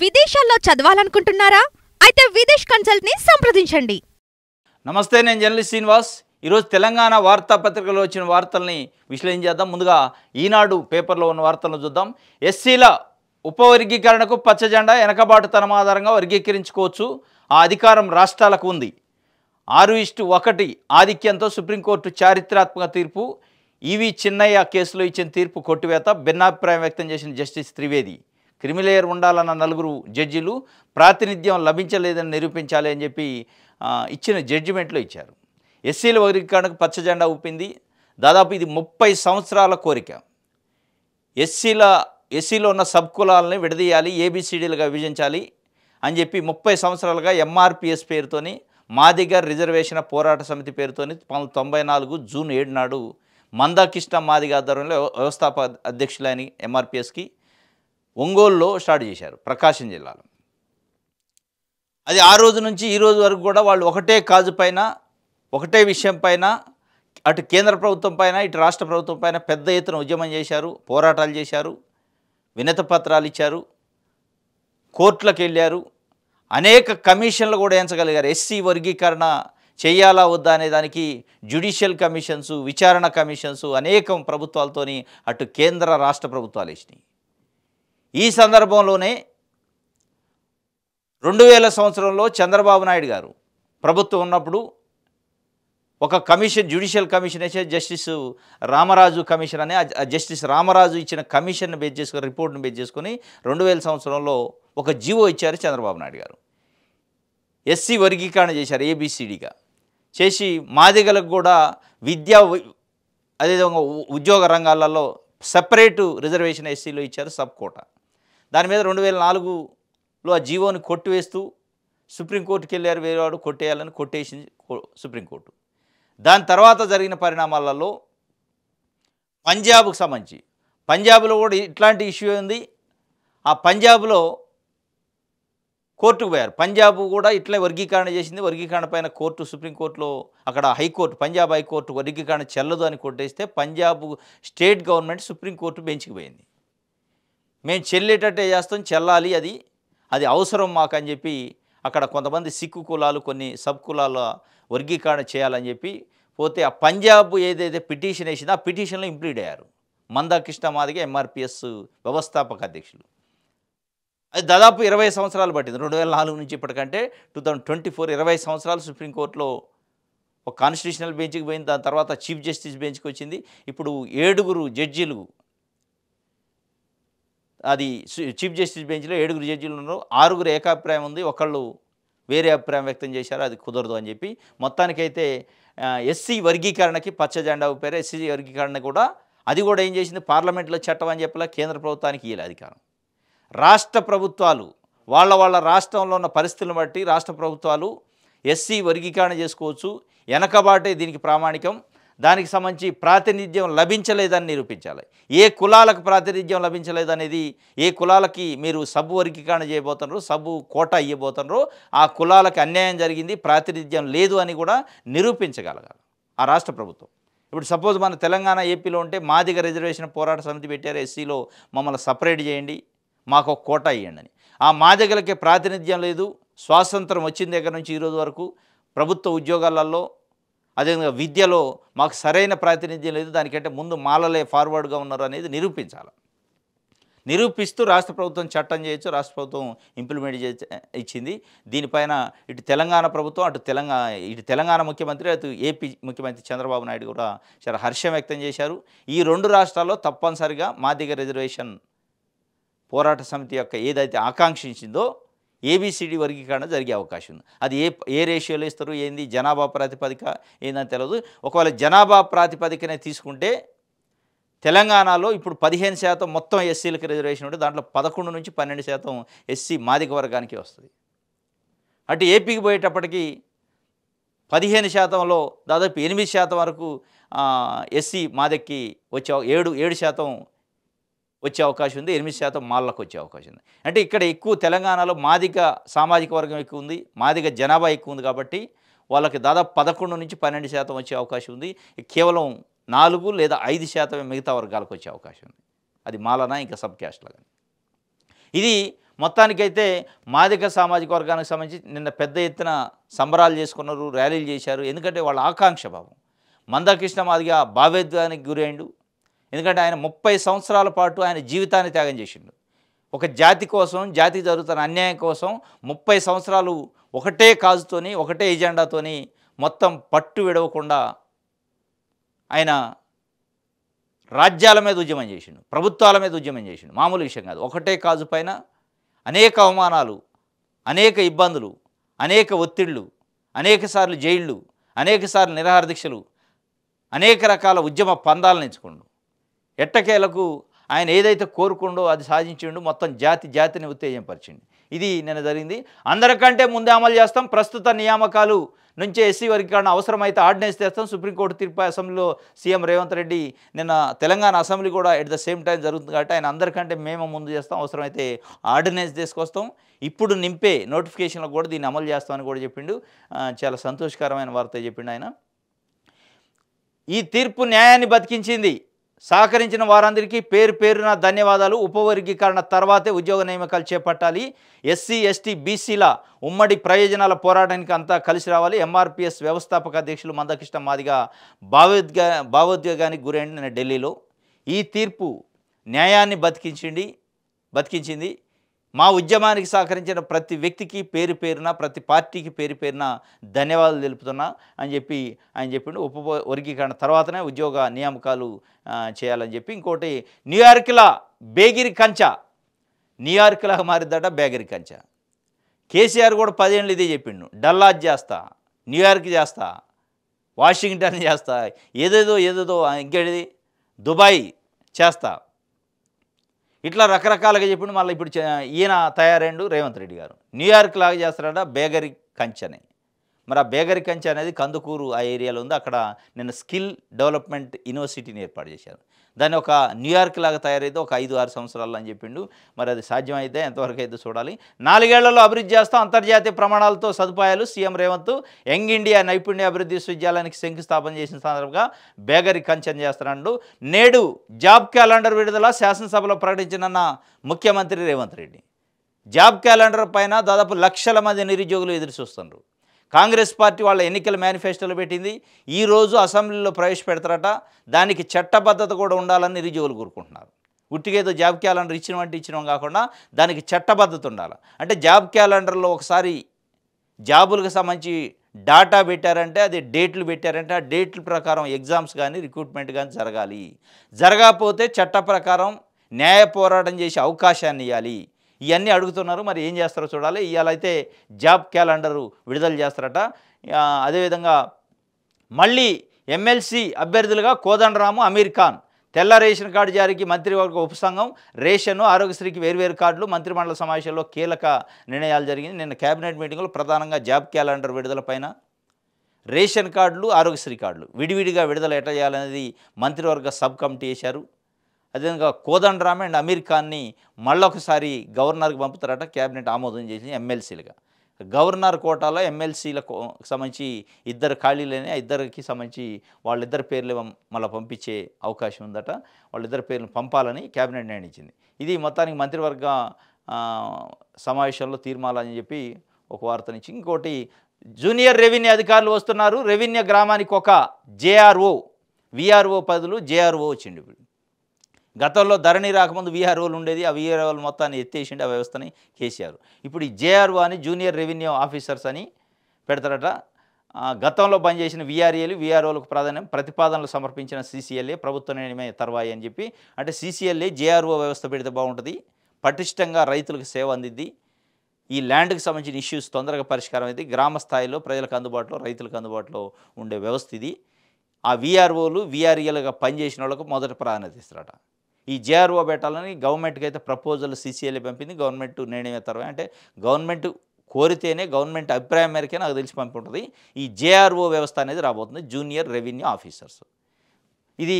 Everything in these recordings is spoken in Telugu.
విదేశాల్లో చదవాలనుకుంటున్నారా అయితే విదేశ్ ని సంప్రదించండి నమస్తే నేను జర్నలిస్ట్ శ్రీనివాస్ ఈరోజు తెలంగాణ వార్తాపత్రికలో వచ్చిన వార్తల్ని విశ్లేషించేద్దాం ముందుగా ఈనాడు పేపర్లో ఉన్న వార్తలను చూద్దాం ఎస్సీల ఉపవర్గీకరణకు పచ్చజెండా వెనకబాటుతనం ఆధారంగా వర్గీకరించుకోవచ్చు ఆ అధికారం రాష్ట్రాలకు ఉంది ఆరు ఇష్టు ఒకటి ఆధిక్యంతో సుప్రీంకోర్టు చారిత్రాత్మక తీర్పు ఈవి చిన్నయ్య కేసులో ఇచ్చిన తీర్పు కొట్టివేత భిన్నాభిప్రాయం వ్యక్తం చేసిన జస్టిస్ త్రివేది క్రిమిలేయర్ ఉండాలన్న నలుగురు జడ్జిలు ప్రాతినిధ్యం లభించలేదని నిరూపించాలి అని చెప్పి ఇచ్చిన జడ్జిమెంట్లో ఇచ్చారు ఎస్సీల వర్గీకరణకు పచ్చజెండా ఊపింది దాదాపు ఇది ముప్పై సంవత్సరాల కోరిక ఎస్సీల ఎస్సీలో ఉన్న సబ్ కులాలని విడదీయాలి ఏబిసిడీలుగా విభజించాలి అని చెప్పి ముప్పై సంవత్సరాలుగా ఎంఆర్పిఎస్ పేరుతోని మాదిగర్ రిజర్వేషన్ పోరాట సమితి పేరుతోని పంతొమ్మిది తొంభై నాలుగు జూన్ ఏడు నాడు మందాకృష్ణ మాదిగ ఆధ్వర్యంలో వ్యవస్థాపక అధ్యక్షులైన ఎంఆర్పిఎస్కి ఒంగోలులో స్టార్ట్ చేశారు ప్రకాశం జిల్లాలో అది ఆ రోజు నుంచి ఈ రోజు వరకు కూడా వాళ్ళు ఒకటే కాజు పైన ఒకటే విషయం పైన అటు కేంద్ర ప్రభుత్వం పైన ఇటు రాష్ట్ర ప్రభుత్వం పైన పెద్ద ఎత్తున ఉద్యమం చేశారు పోరాటాలు చేశారు వినత పత్రాలు ఇచ్చారు కోర్టులకు వెళ్ళారు అనేక కమిషన్లు కూడా ఎంచగలిగారు ఎస్సీ వర్గీకరణ చేయాలా వద్దా అనే దానికి జ్యుడిషియల్ కమిషన్స్ విచారణ కమిషన్స్ అనేకం ప్రభుత్వాలతోని అటు కేంద్ర రాష్ట్ర ప్రభుత్వాలు ఇచ్చినాయి ఈ సందర్భంలోనే రెండు వేల సంవత్సరంలో చంద్రబాబు నాయుడు గారు ప్రభుత్వం ఉన్నప్పుడు ఒక కమిషన్ జ్యుడిషియల్ కమిషన్ వేసే జస్టిస్ రామరాజు కమిషన్ అనే జస్టిస్ రామరాజు ఇచ్చిన కమిషన్ని బేస్ చేసుకుని రిపోర్ట్ని బేస్ చేసుకొని రెండు వేల సంవత్సరంలో ఒక జీవో ఇచ్చారు చంద్రబాబు నాయుడు గారు ఎస్సీ వర్గీకరణ చేశారు ఏబిసిడిగా చేసి మాదిగలకు కూడా విద్యా అదేవిధంగా ఉద్యోగ రంగాలలో సపరేటు రిజర్వేషన్ ఎస్సీలో ఇచ్చారు సబ్ కోటా దాని మీద రెండు వేల నాలుగులో ఆ జీవోని కొట్టివేస్తూ సుప్రీంకోర్టుకి వెళ్ళారు వేరేవాడు కొట్టేయాలని కొట్టేసింది సుప్రీంకోర్టు దాని తర్వాత జరిగిన పరిణామాలలో పంజాబ్కు సంబంధించి పంజాబ్లో కూడా ఇట్లాంటి ఇష్యూ ఉంది ఆ పంజాబ్లో కోర్టుకు పోయారు పంజాబ్ కూడా ఇట్లే వర్గీకరణ చేసింది వర్గీకరణ పైన కోర్టు సుప్రీంకోర్టులో అక్కడ హైకోర్టు పంజాబ్ హైకోర్టు వర్గీకరణ చెల్లదు అని కొట్టేస్తే పంజాబ్ స్టేట్ గవర్నమెంట్ సుప్రీంకోర్టు బెంచ్కి పోయింది మేము చెల్లేటట్టే చేస్తాం చెల్లాలి అది అది అవసరం మాకు అని చెప్పి అక్కడ కొంతమంది సిక్కు కులాలు కొన్ని సబ్ కులాల వర్గీకరణ చేయాలని చెప్పి పోతే ఆ పంజాబ్ ఏదైతే పిటిషన్ వేసిందో ఆ పిటిషన్లో ఇంప్లీడ్ అయ్యారు మందాకృష్ణ మాదిగ ఎంఆర్పిఎస్ వ్యవస్థాపక అధ్యక్షులు అది దాదాపు ఇరవై సంవత్సరాలు పట్టింది రెండు వేల నాలుగు నుంచి ఇప్పటికంటే టూ థౌజండ్ ట్వంటీ ఫోర్ ఇరవై సంవత్సరాలు సుప్రీంకోర్టులో ఒక కాన్స్టిట్యూషనల్ బెంచ్కి పోయింది దాని తర్వాత చీఫ్ జస్టిస్ బెంచ్కి వచ్చింది ఇప్పుడు ఏడుగురు జడ్జీలు అది చీఫ్ జస్టిస్ బెంచ్లో ఏడుగురు జడ్జీలు ఉన్నారు ఆరుగురు ఏకాభిప్రాయం ఉంది ఒకళ్ళు వేరే అభిప్రాయం వ్యక్తం చేశారు అది కుదరదు అని చెప్పి మొత్తానికైతే ఎస్సీ వర్గీకరణకి పచ్చ జెండా ఊపారు ఎస్సీ వర్గీకరణ కూడా అది కూడా ఏం చేసింది పార్లమెంట్లో చట్టం అని చెప్పలే కేంద్ర ప్రభుత్వానికి ఇవ్వలే అధికారం రాష్ట్ర ప్రభుత్వాలు వాళ్ళ వాళ్ళ రాష్ట్రంలో ఉన్న పరిస్థితులను బట్టి రాష్ట్ర ప్రభుత్వాలు ఎస్సీ వర్గీకరణ చేసుకోవచ్చు వెనకబాటే దీనికి ప్రామాణికం దానికి సంబంధించి ప్రాతినిధ్యం లభించలేదని నిరూపించాలి ఏ కులాలకు ప్రాతినిధ్యం లభించలేదనేది ఏ కులాలకి మీరు సబ్బు వర్గీకరణ చేయబోతున్నారు సబ్బు కోట ఇవ్వబోతున్నారు ఆ కులాలకు అన్యాయం జరిగింది ప్రాతినిధ్యం లేదు అని కూడా నిరూపించగలగాలి ఆ రాష్ట్ర ప్రభుత్వం ఇప్పుడు సపోజ్ మన తెలంగాణ ఏపీలో ఉంటే మాదిగ రిజర్వేషన్ పోరాట సమితి పెట్టారు ఎస్సీలో మమ్మల్ని సపరేట్ చేయండి మాకు ఒక కోట ఇవ్వండి అని ఆ మాదిగలకే ప్రాతినిధ్యం లేదు స్వాతంత్రం వచ్చిన దగ్గర నుంచి ఈరోజు వరకు ప్రభుత్వ ఉద్యోగాలలో అదేవిధంగా విద్యలో మాకు సరైన ప్రాతినిధ్యం లేదు దానికంటే ముందు మాలలే ఫార్వర్డ్గా ఉన్నారు అనేది నిరూపించాలి నిరూపిస్తూ రాష్ట్ర ప్రభుత్వం చట్టం చేయొచ్చు రాష్ట్ర ప్రభుత్వం ఇంప్లిమెంట్ చే ఇచ్చింది దీనిపైన ఇటు తెలంగాణ ప్రభుత్వం అటు తెలంగాణ ఇటు తెలంగాణ ముఖ్యమంత్రి అటు ఏపీ ముఖ్యమంత్రి చంద్రబాబు నాయుడు కూడా చాలా హర్షం వ్యక్తం చేశారు ఈ రెండు రాష్ట్రాల్లో తప్పనిసరిగా మాదిగ రిజర్వేషన్ పోరాట సమితి యొక్క ఏదైతే ఆకాంక్షించిందో ఏబిసిడి వర్గీకరణ జరిగే అవకాశం ఉంది అది ఏ ఏ రేషియోలో ఇస్తారు ఏంది జనాభా ప్రాతిపదిక ఏందని తెలియదు ఒకవేళ జనాభా ప్రాతిపదికనే తీసుకుంటే తెలంగాణలో ఇప్పుడు పదిహేను శాతం మొత్తం ఎస్సీలకు రిజర్వేషన్ ఉంటే దాంట్లో పదకొండు నుంచి పన్నెండు శాతం ఎస్సీ మాదిక వర్గానికి వస్తుంది అటు ఏపీకి పోయేటప్పటికీ పదిహేను శాతంలో దాదాపు ఎనిమిది శాతం వరకు ఎస్సీ మాదక్కి వచ్చే ఏడు ఏడు శాతం వచ్చే అవకాశం ఉంది ఎనిమిది శాతం మాళ్ళకు వచ్చే అవకాశం ఉంది అంటే ఇక్కడ ఎక్కువ తెలంగాణలో మాదిక సామాజిక వర్గం ఎక్కువ ఉంది మాదిక జనాభా ఎక్కువ ఉంది కాబట్టి వాళ్ళకి దాదాపు పదకొండు నుంచి పన్నెండు శాతం వచ్చే అవకాశం ఉంది కేవలం నాలుగు లేదా ఐదు శాతమే మిగతా వర్గాలకు వచ్చే అవకాశం ఉంది అది మాలనా ఇంకా సబ్ క్యాస్ట్లో కానీ ఇది మొత్తానికైతే మాదిక సామాజిక వర్గానికి సంబంధించి నిన్న పెద్ద ఎత్తున సంబరాలు చేసుకున్నారు ర్యాలీలు చేశారు ఎందుకంటే వాళ్ళ ఆకాంక్ష భావం మందకృష్ణ మాదిగా భావోద్వానికి గురైండు ఎందుకంటే ఆయన ముప్పై సంవత్సరాల పాటు ఆయన జీవితాన్ని త్యాగం చేసిండు ఒక జాతి కోసం జాతి జరుగుతున్న అన్యాయం కోసం ముప్పై సంవత్సరాలు ఒకటే కాజుతోని ఒకటే ఎజెండాతోని మొత్తం పట్టు విడవకుండా ఆయన రాజ్యాల మీద ఉద్యమం చేసిండు ప్రభుత్వాల మీద ఉద్యమం చేసిండు మామూలు విషయం కాదు ఒకటే కాజు పైన అనేక అవమానాలు అనేక ఇబ్బందులు అనేక ఒత్తిళ్ళు అనేకసార్లు జైళ్ళు అనేకసార్లు నిరాహార దీక్షలు అనేక రకాల ఉద్యమ పందాలను ఎంచుకుండు ఎట్టకేలకు ఆయన ఏదైతే కోరుకుండో అది సాధించిండు మొత్తం జాతి జాతిని ఉత్తేజంపరిచిండు ఇది నిన్న జరిగింది అందరికంటే ముందే అమలు చేస్తాం ప్రస్తుత నియామకాలు నుంచే ఎస్సీ వర్గీకరణ అవసరమైతే ఆర్డినెన్స్ తెస్తాం సుప్రీంకోర్టు తీర్పు అసెంబ్లీలో సీఎం రేవంత్ రెడ్డి నిన్న తెలంగాణ అసెంబ్లీ కూడా ఎట్ ద సేమ్ టైం జరుగుతుంది కాబట్టి ఆయన అందరికంటే మేము ముందు చేస్తాం అవసరమైతే ఆర్డినెన్స్ తీసుకొస్తాం ఇప్పుడు నింపే నోటిఫికేషన్లో కూడా దీన్ని అమలు చేస్తామని కూడా చెప్పిండు చాలా సంతోషకరమైన వార్త చెప్పిండు ఆయన ఈ తీర్పు న్యాయాన్ని బతికించింది సహకరించిన వారందరికీ పేరు పేరున ధన్యవాదాలు ఉపవర్గీకరణ తర్వాతే ఉద్యోగ నియామకాలు చేపట్టాలి ఎస్సీ ఎస్టీ బీసీల ఉమ్మడి ప్రయోజనాల పోరాటానికి అంతా కలిసి రావాలి ఎంఆర్పిఎస్ వ్యవస్థాపక అధ్యక్షులు మందకృష్ణ మాదిగా భావోద్గా భావోద్వేగానికి గురైంది ఢిల్లీలో ఈ తీర్పు న్యాయాన్ని బతికించింది బతికించింది మా ఉద్యమానికి సహకరించిన ప్రతి వ్యక్తికి పేరు పేరున ప్రతి పార్టీకి పేరు పేరున ధన్యవాదాలు తెలుపుతున్నా అని చెప్పి ఆయన చెప్పిండు ఉప వర్గీకరణ తర్వాతనే ఉద్యోగ నియామకాలు చేయాలని చెప్పి ఇంకోటి న్యూయార్క్లా బేగిరి కంచ న్యూయార్క్లా మారిద్దట బేగిరి కంచ కేసీఆర్ కూడా పదేళ్ళు ఇదే చెప్పిండు డల్లాజ్ చేస్తా న్యూయార్క్ చేస్తా వాషింగ్టన్ చేస్తా ఏదేదో ఏదేదో ఇంకేది దుబాయ్ చేస్తా ఇట్లా రకరకాలుగా చెప్పిండు మళ్ళీ ఇప్పుడు ఈయన తయారైండు రేవంత్ రెడ్డి గారు న్యూయార్క్ లాగా చేస్తారట బేగరి కంచెని మరి ఆ బేగరి కంచె అనేది కందుకూరు ఆ ఏరియాలో ఉంది అక్కడ నేను స్కిల్ డెవలప్మెంట్ యూనివర్సిటీని ఏర్పాటు చేశాను దాని ఒక న్యూయార్క్ లాగా తయారైతే ఒక ఐదు ఆరు సంవత్సరాలు అని చెప్పిండు మరి అది సాధ్యమైతే ఎంతవరకు అయితే చూడాలి నాలుగేళ్లలో అభివృద్ధి చేస్తాం అంతర్జాతీయ ప్రమాణాలతో సదుపాయాలు సీఎం రేవంత్ యంగ్ ఇండియా నైపుణ్య అభివృద్ధి విశ్వవిద్యాలయానికి శంకుస్థాపన చేసిన సందర్భంగా బేగరీ కంచెన్ చేస్తున్నాడు నేడు జాబ్ క్యాలెండర్ విడుదల శాసనసభలో ప్రకటించిన ముఖ్యమంత్రి రేవంత్ రెడ్డి జాబ్ క్యాలెండర్ పైన దాదాపు లక్షల మంది నిరుద్యోగులు ఎదురు చూస్తున్నారు కాంగ్రెస్ పార్టీ వాళ్ళ ఎన్నికల మేనిఫెస్టోలో పెట్టింది ఈరోజు అసెంబ్లీలో ప్రవేశపెడతారట దానికి చట్టబద్ధత కూడా ఉండాలని రిజువులు కోరుకుంటున్నారు ఉట్టిగేదో జాబ్ క్యాలెండర్ ఇచ్చిన వంటి ఇచ్చినాం కాకుండా దానికి చట్టబద్ధత ఉండాలి అంటే జాబ్ క్యాలెండర్లో ఒకసారి జాబులకు సంబంధించి డేటా పెట్టారంటే అది డేట్లు పెట్టారంటే ఆ డేట్ల ప్రకారం ఎగ్జామ్స్ కానీ రిక్రూట్మెంట్ కానీ జరగాలి జరగకపోతే చట్ట ప్రకారం న్యాయ పోరాటం చేసే అవకాశాన్ని ఇవ్వాలి ఇవన్నీ అడుగుతున్నారు మరి ఏం చేస్తారో చూడాలి ఇవాళ అయితే జాబ్ క్యాలెండరు విడుదల చేస్తారట అదేవిధంగా మళ్ళీ ఎమ్మెల్సీ అభ్యర్థులుగా కోదండరాము అమీర్ ఖాన్ తెల్ల రేషన్ కార్డు జారీకి మంత్రివర్గ ఉపసంఘం రేషన్ ఆరోగ్యశ్రీకి వేర్వేరు కార్డులు మంత్రిమండలి సమావేశంలో కీలక నిర్ణయాలు జరిగింది నిన్న కేబినెట్ మీటింగ్లో ప్రధానంగా జాబ్ క్యాలెండర్ విడుదలపైన రేషన్ కార్డులు ఆరోగ్యశ్రీ కార్డులు విడివిడిగా విడుదల ఎట్లా చేయాలనేది మంత్రివర్గ సబ్ కమిటీ వేశారు అదేవిధంగా కోదండరామ్ అండ్ అమీర్ ఖాన్ని మళ్ళొకసారి గవర్నర్కి పంపుతారట క్యాబినెట్ ఆమోదం చేసి ఎమ్మెల్సీలుగా గవర్నర్ కోటాలో ఎమ్మెల్సీలకు సంబంధించి ఇద్దరు ఖాళీలనే ఇద్దరికి సంబంధించి వాళ్ళిద్దరి పేర్లు మళ్ళీ పంపించే అవకాశం ఉందట వాళ్ళిద్దరి పేర్లు పంపాలని కేబినెట్ నిర్ణయించింది ఇది మొత్తానికి మంత్రివర్గ సమావేశంలో తీర్మానాలని చెప్పి ఒక వార్త నుంచి ఇంకోటి జూనియర్ రెవెన్యూ అధికారులు వస్తున్నారు రెవెన్యూ గ్రామానికి ఒక జేఆర్ఓ విఆర్ఓ పదులు జేఆర్ఓ వచ్చిండి ఇప్పుడు గతంలో ధరణి రాకముందు వీఆర్ఓలు ఉండేది ఆ విఆర్ఓలు మొత్తాన్ని ఎత్తేసిండి ఆ వ్యవస్థని కేసీఆర్ ఇప్పుడు ఈ జేఆర్ఓ అని జూనియర్ రెవెన్యూ ఆఫీసర్స్ అని పెడతారట గతంలో పనిచేసిన విఆర్ఏలు వీఆర్ఓలకు ప్రాధాన్యం ప్రతిపాదనలు సమర్పించిన సీసీఎల్ఏ ప్రభుత్వ నిర్ణయమే తర్వాయి అని చెప్పి అంటే సీసీఎల్ఏ జేఆర్ఓ వ్యవస్థ పెడితే బాగుంటుంది పటిష్టంగా రైతులకు సేవ అందిద్ది ఈ ల్యాండ్కి సంబంధించిన ఇష్యూస్ తొందరగా పరిష్కారం అయితే గ్రామ స్థాయిలో ప్రజలకు అందుబాటులో రైతులకు అందుబాటులో ఉండే వ్యవస్థ ఇది ఆ విఆర్ఓలు విఆర్ఈలుగా పనిచేసిన వాళ్ళకు మొదట ప్రాధాన్యత ఇస్తారట ఈ జేఆర్ఓ పెట్టాలని గవర్నమెంట్కి అయితే ప్రపోజల్ సిసిఎల్ పంపింది గవర్నమెంట్ నిర్ణయం తర్వాత అంటే గవర్నమెంట్ కోరితేనే గవర్నమెంట్ అభిప్రాయం మేరకే నాకు తెలిసి ఉంటుంది ఈ జేఆర్ఓ వ్యవస్థ అనేది రాబోతుంది జూనియర్ రెవెన్యూ ఆఫీసర్స్ ఇది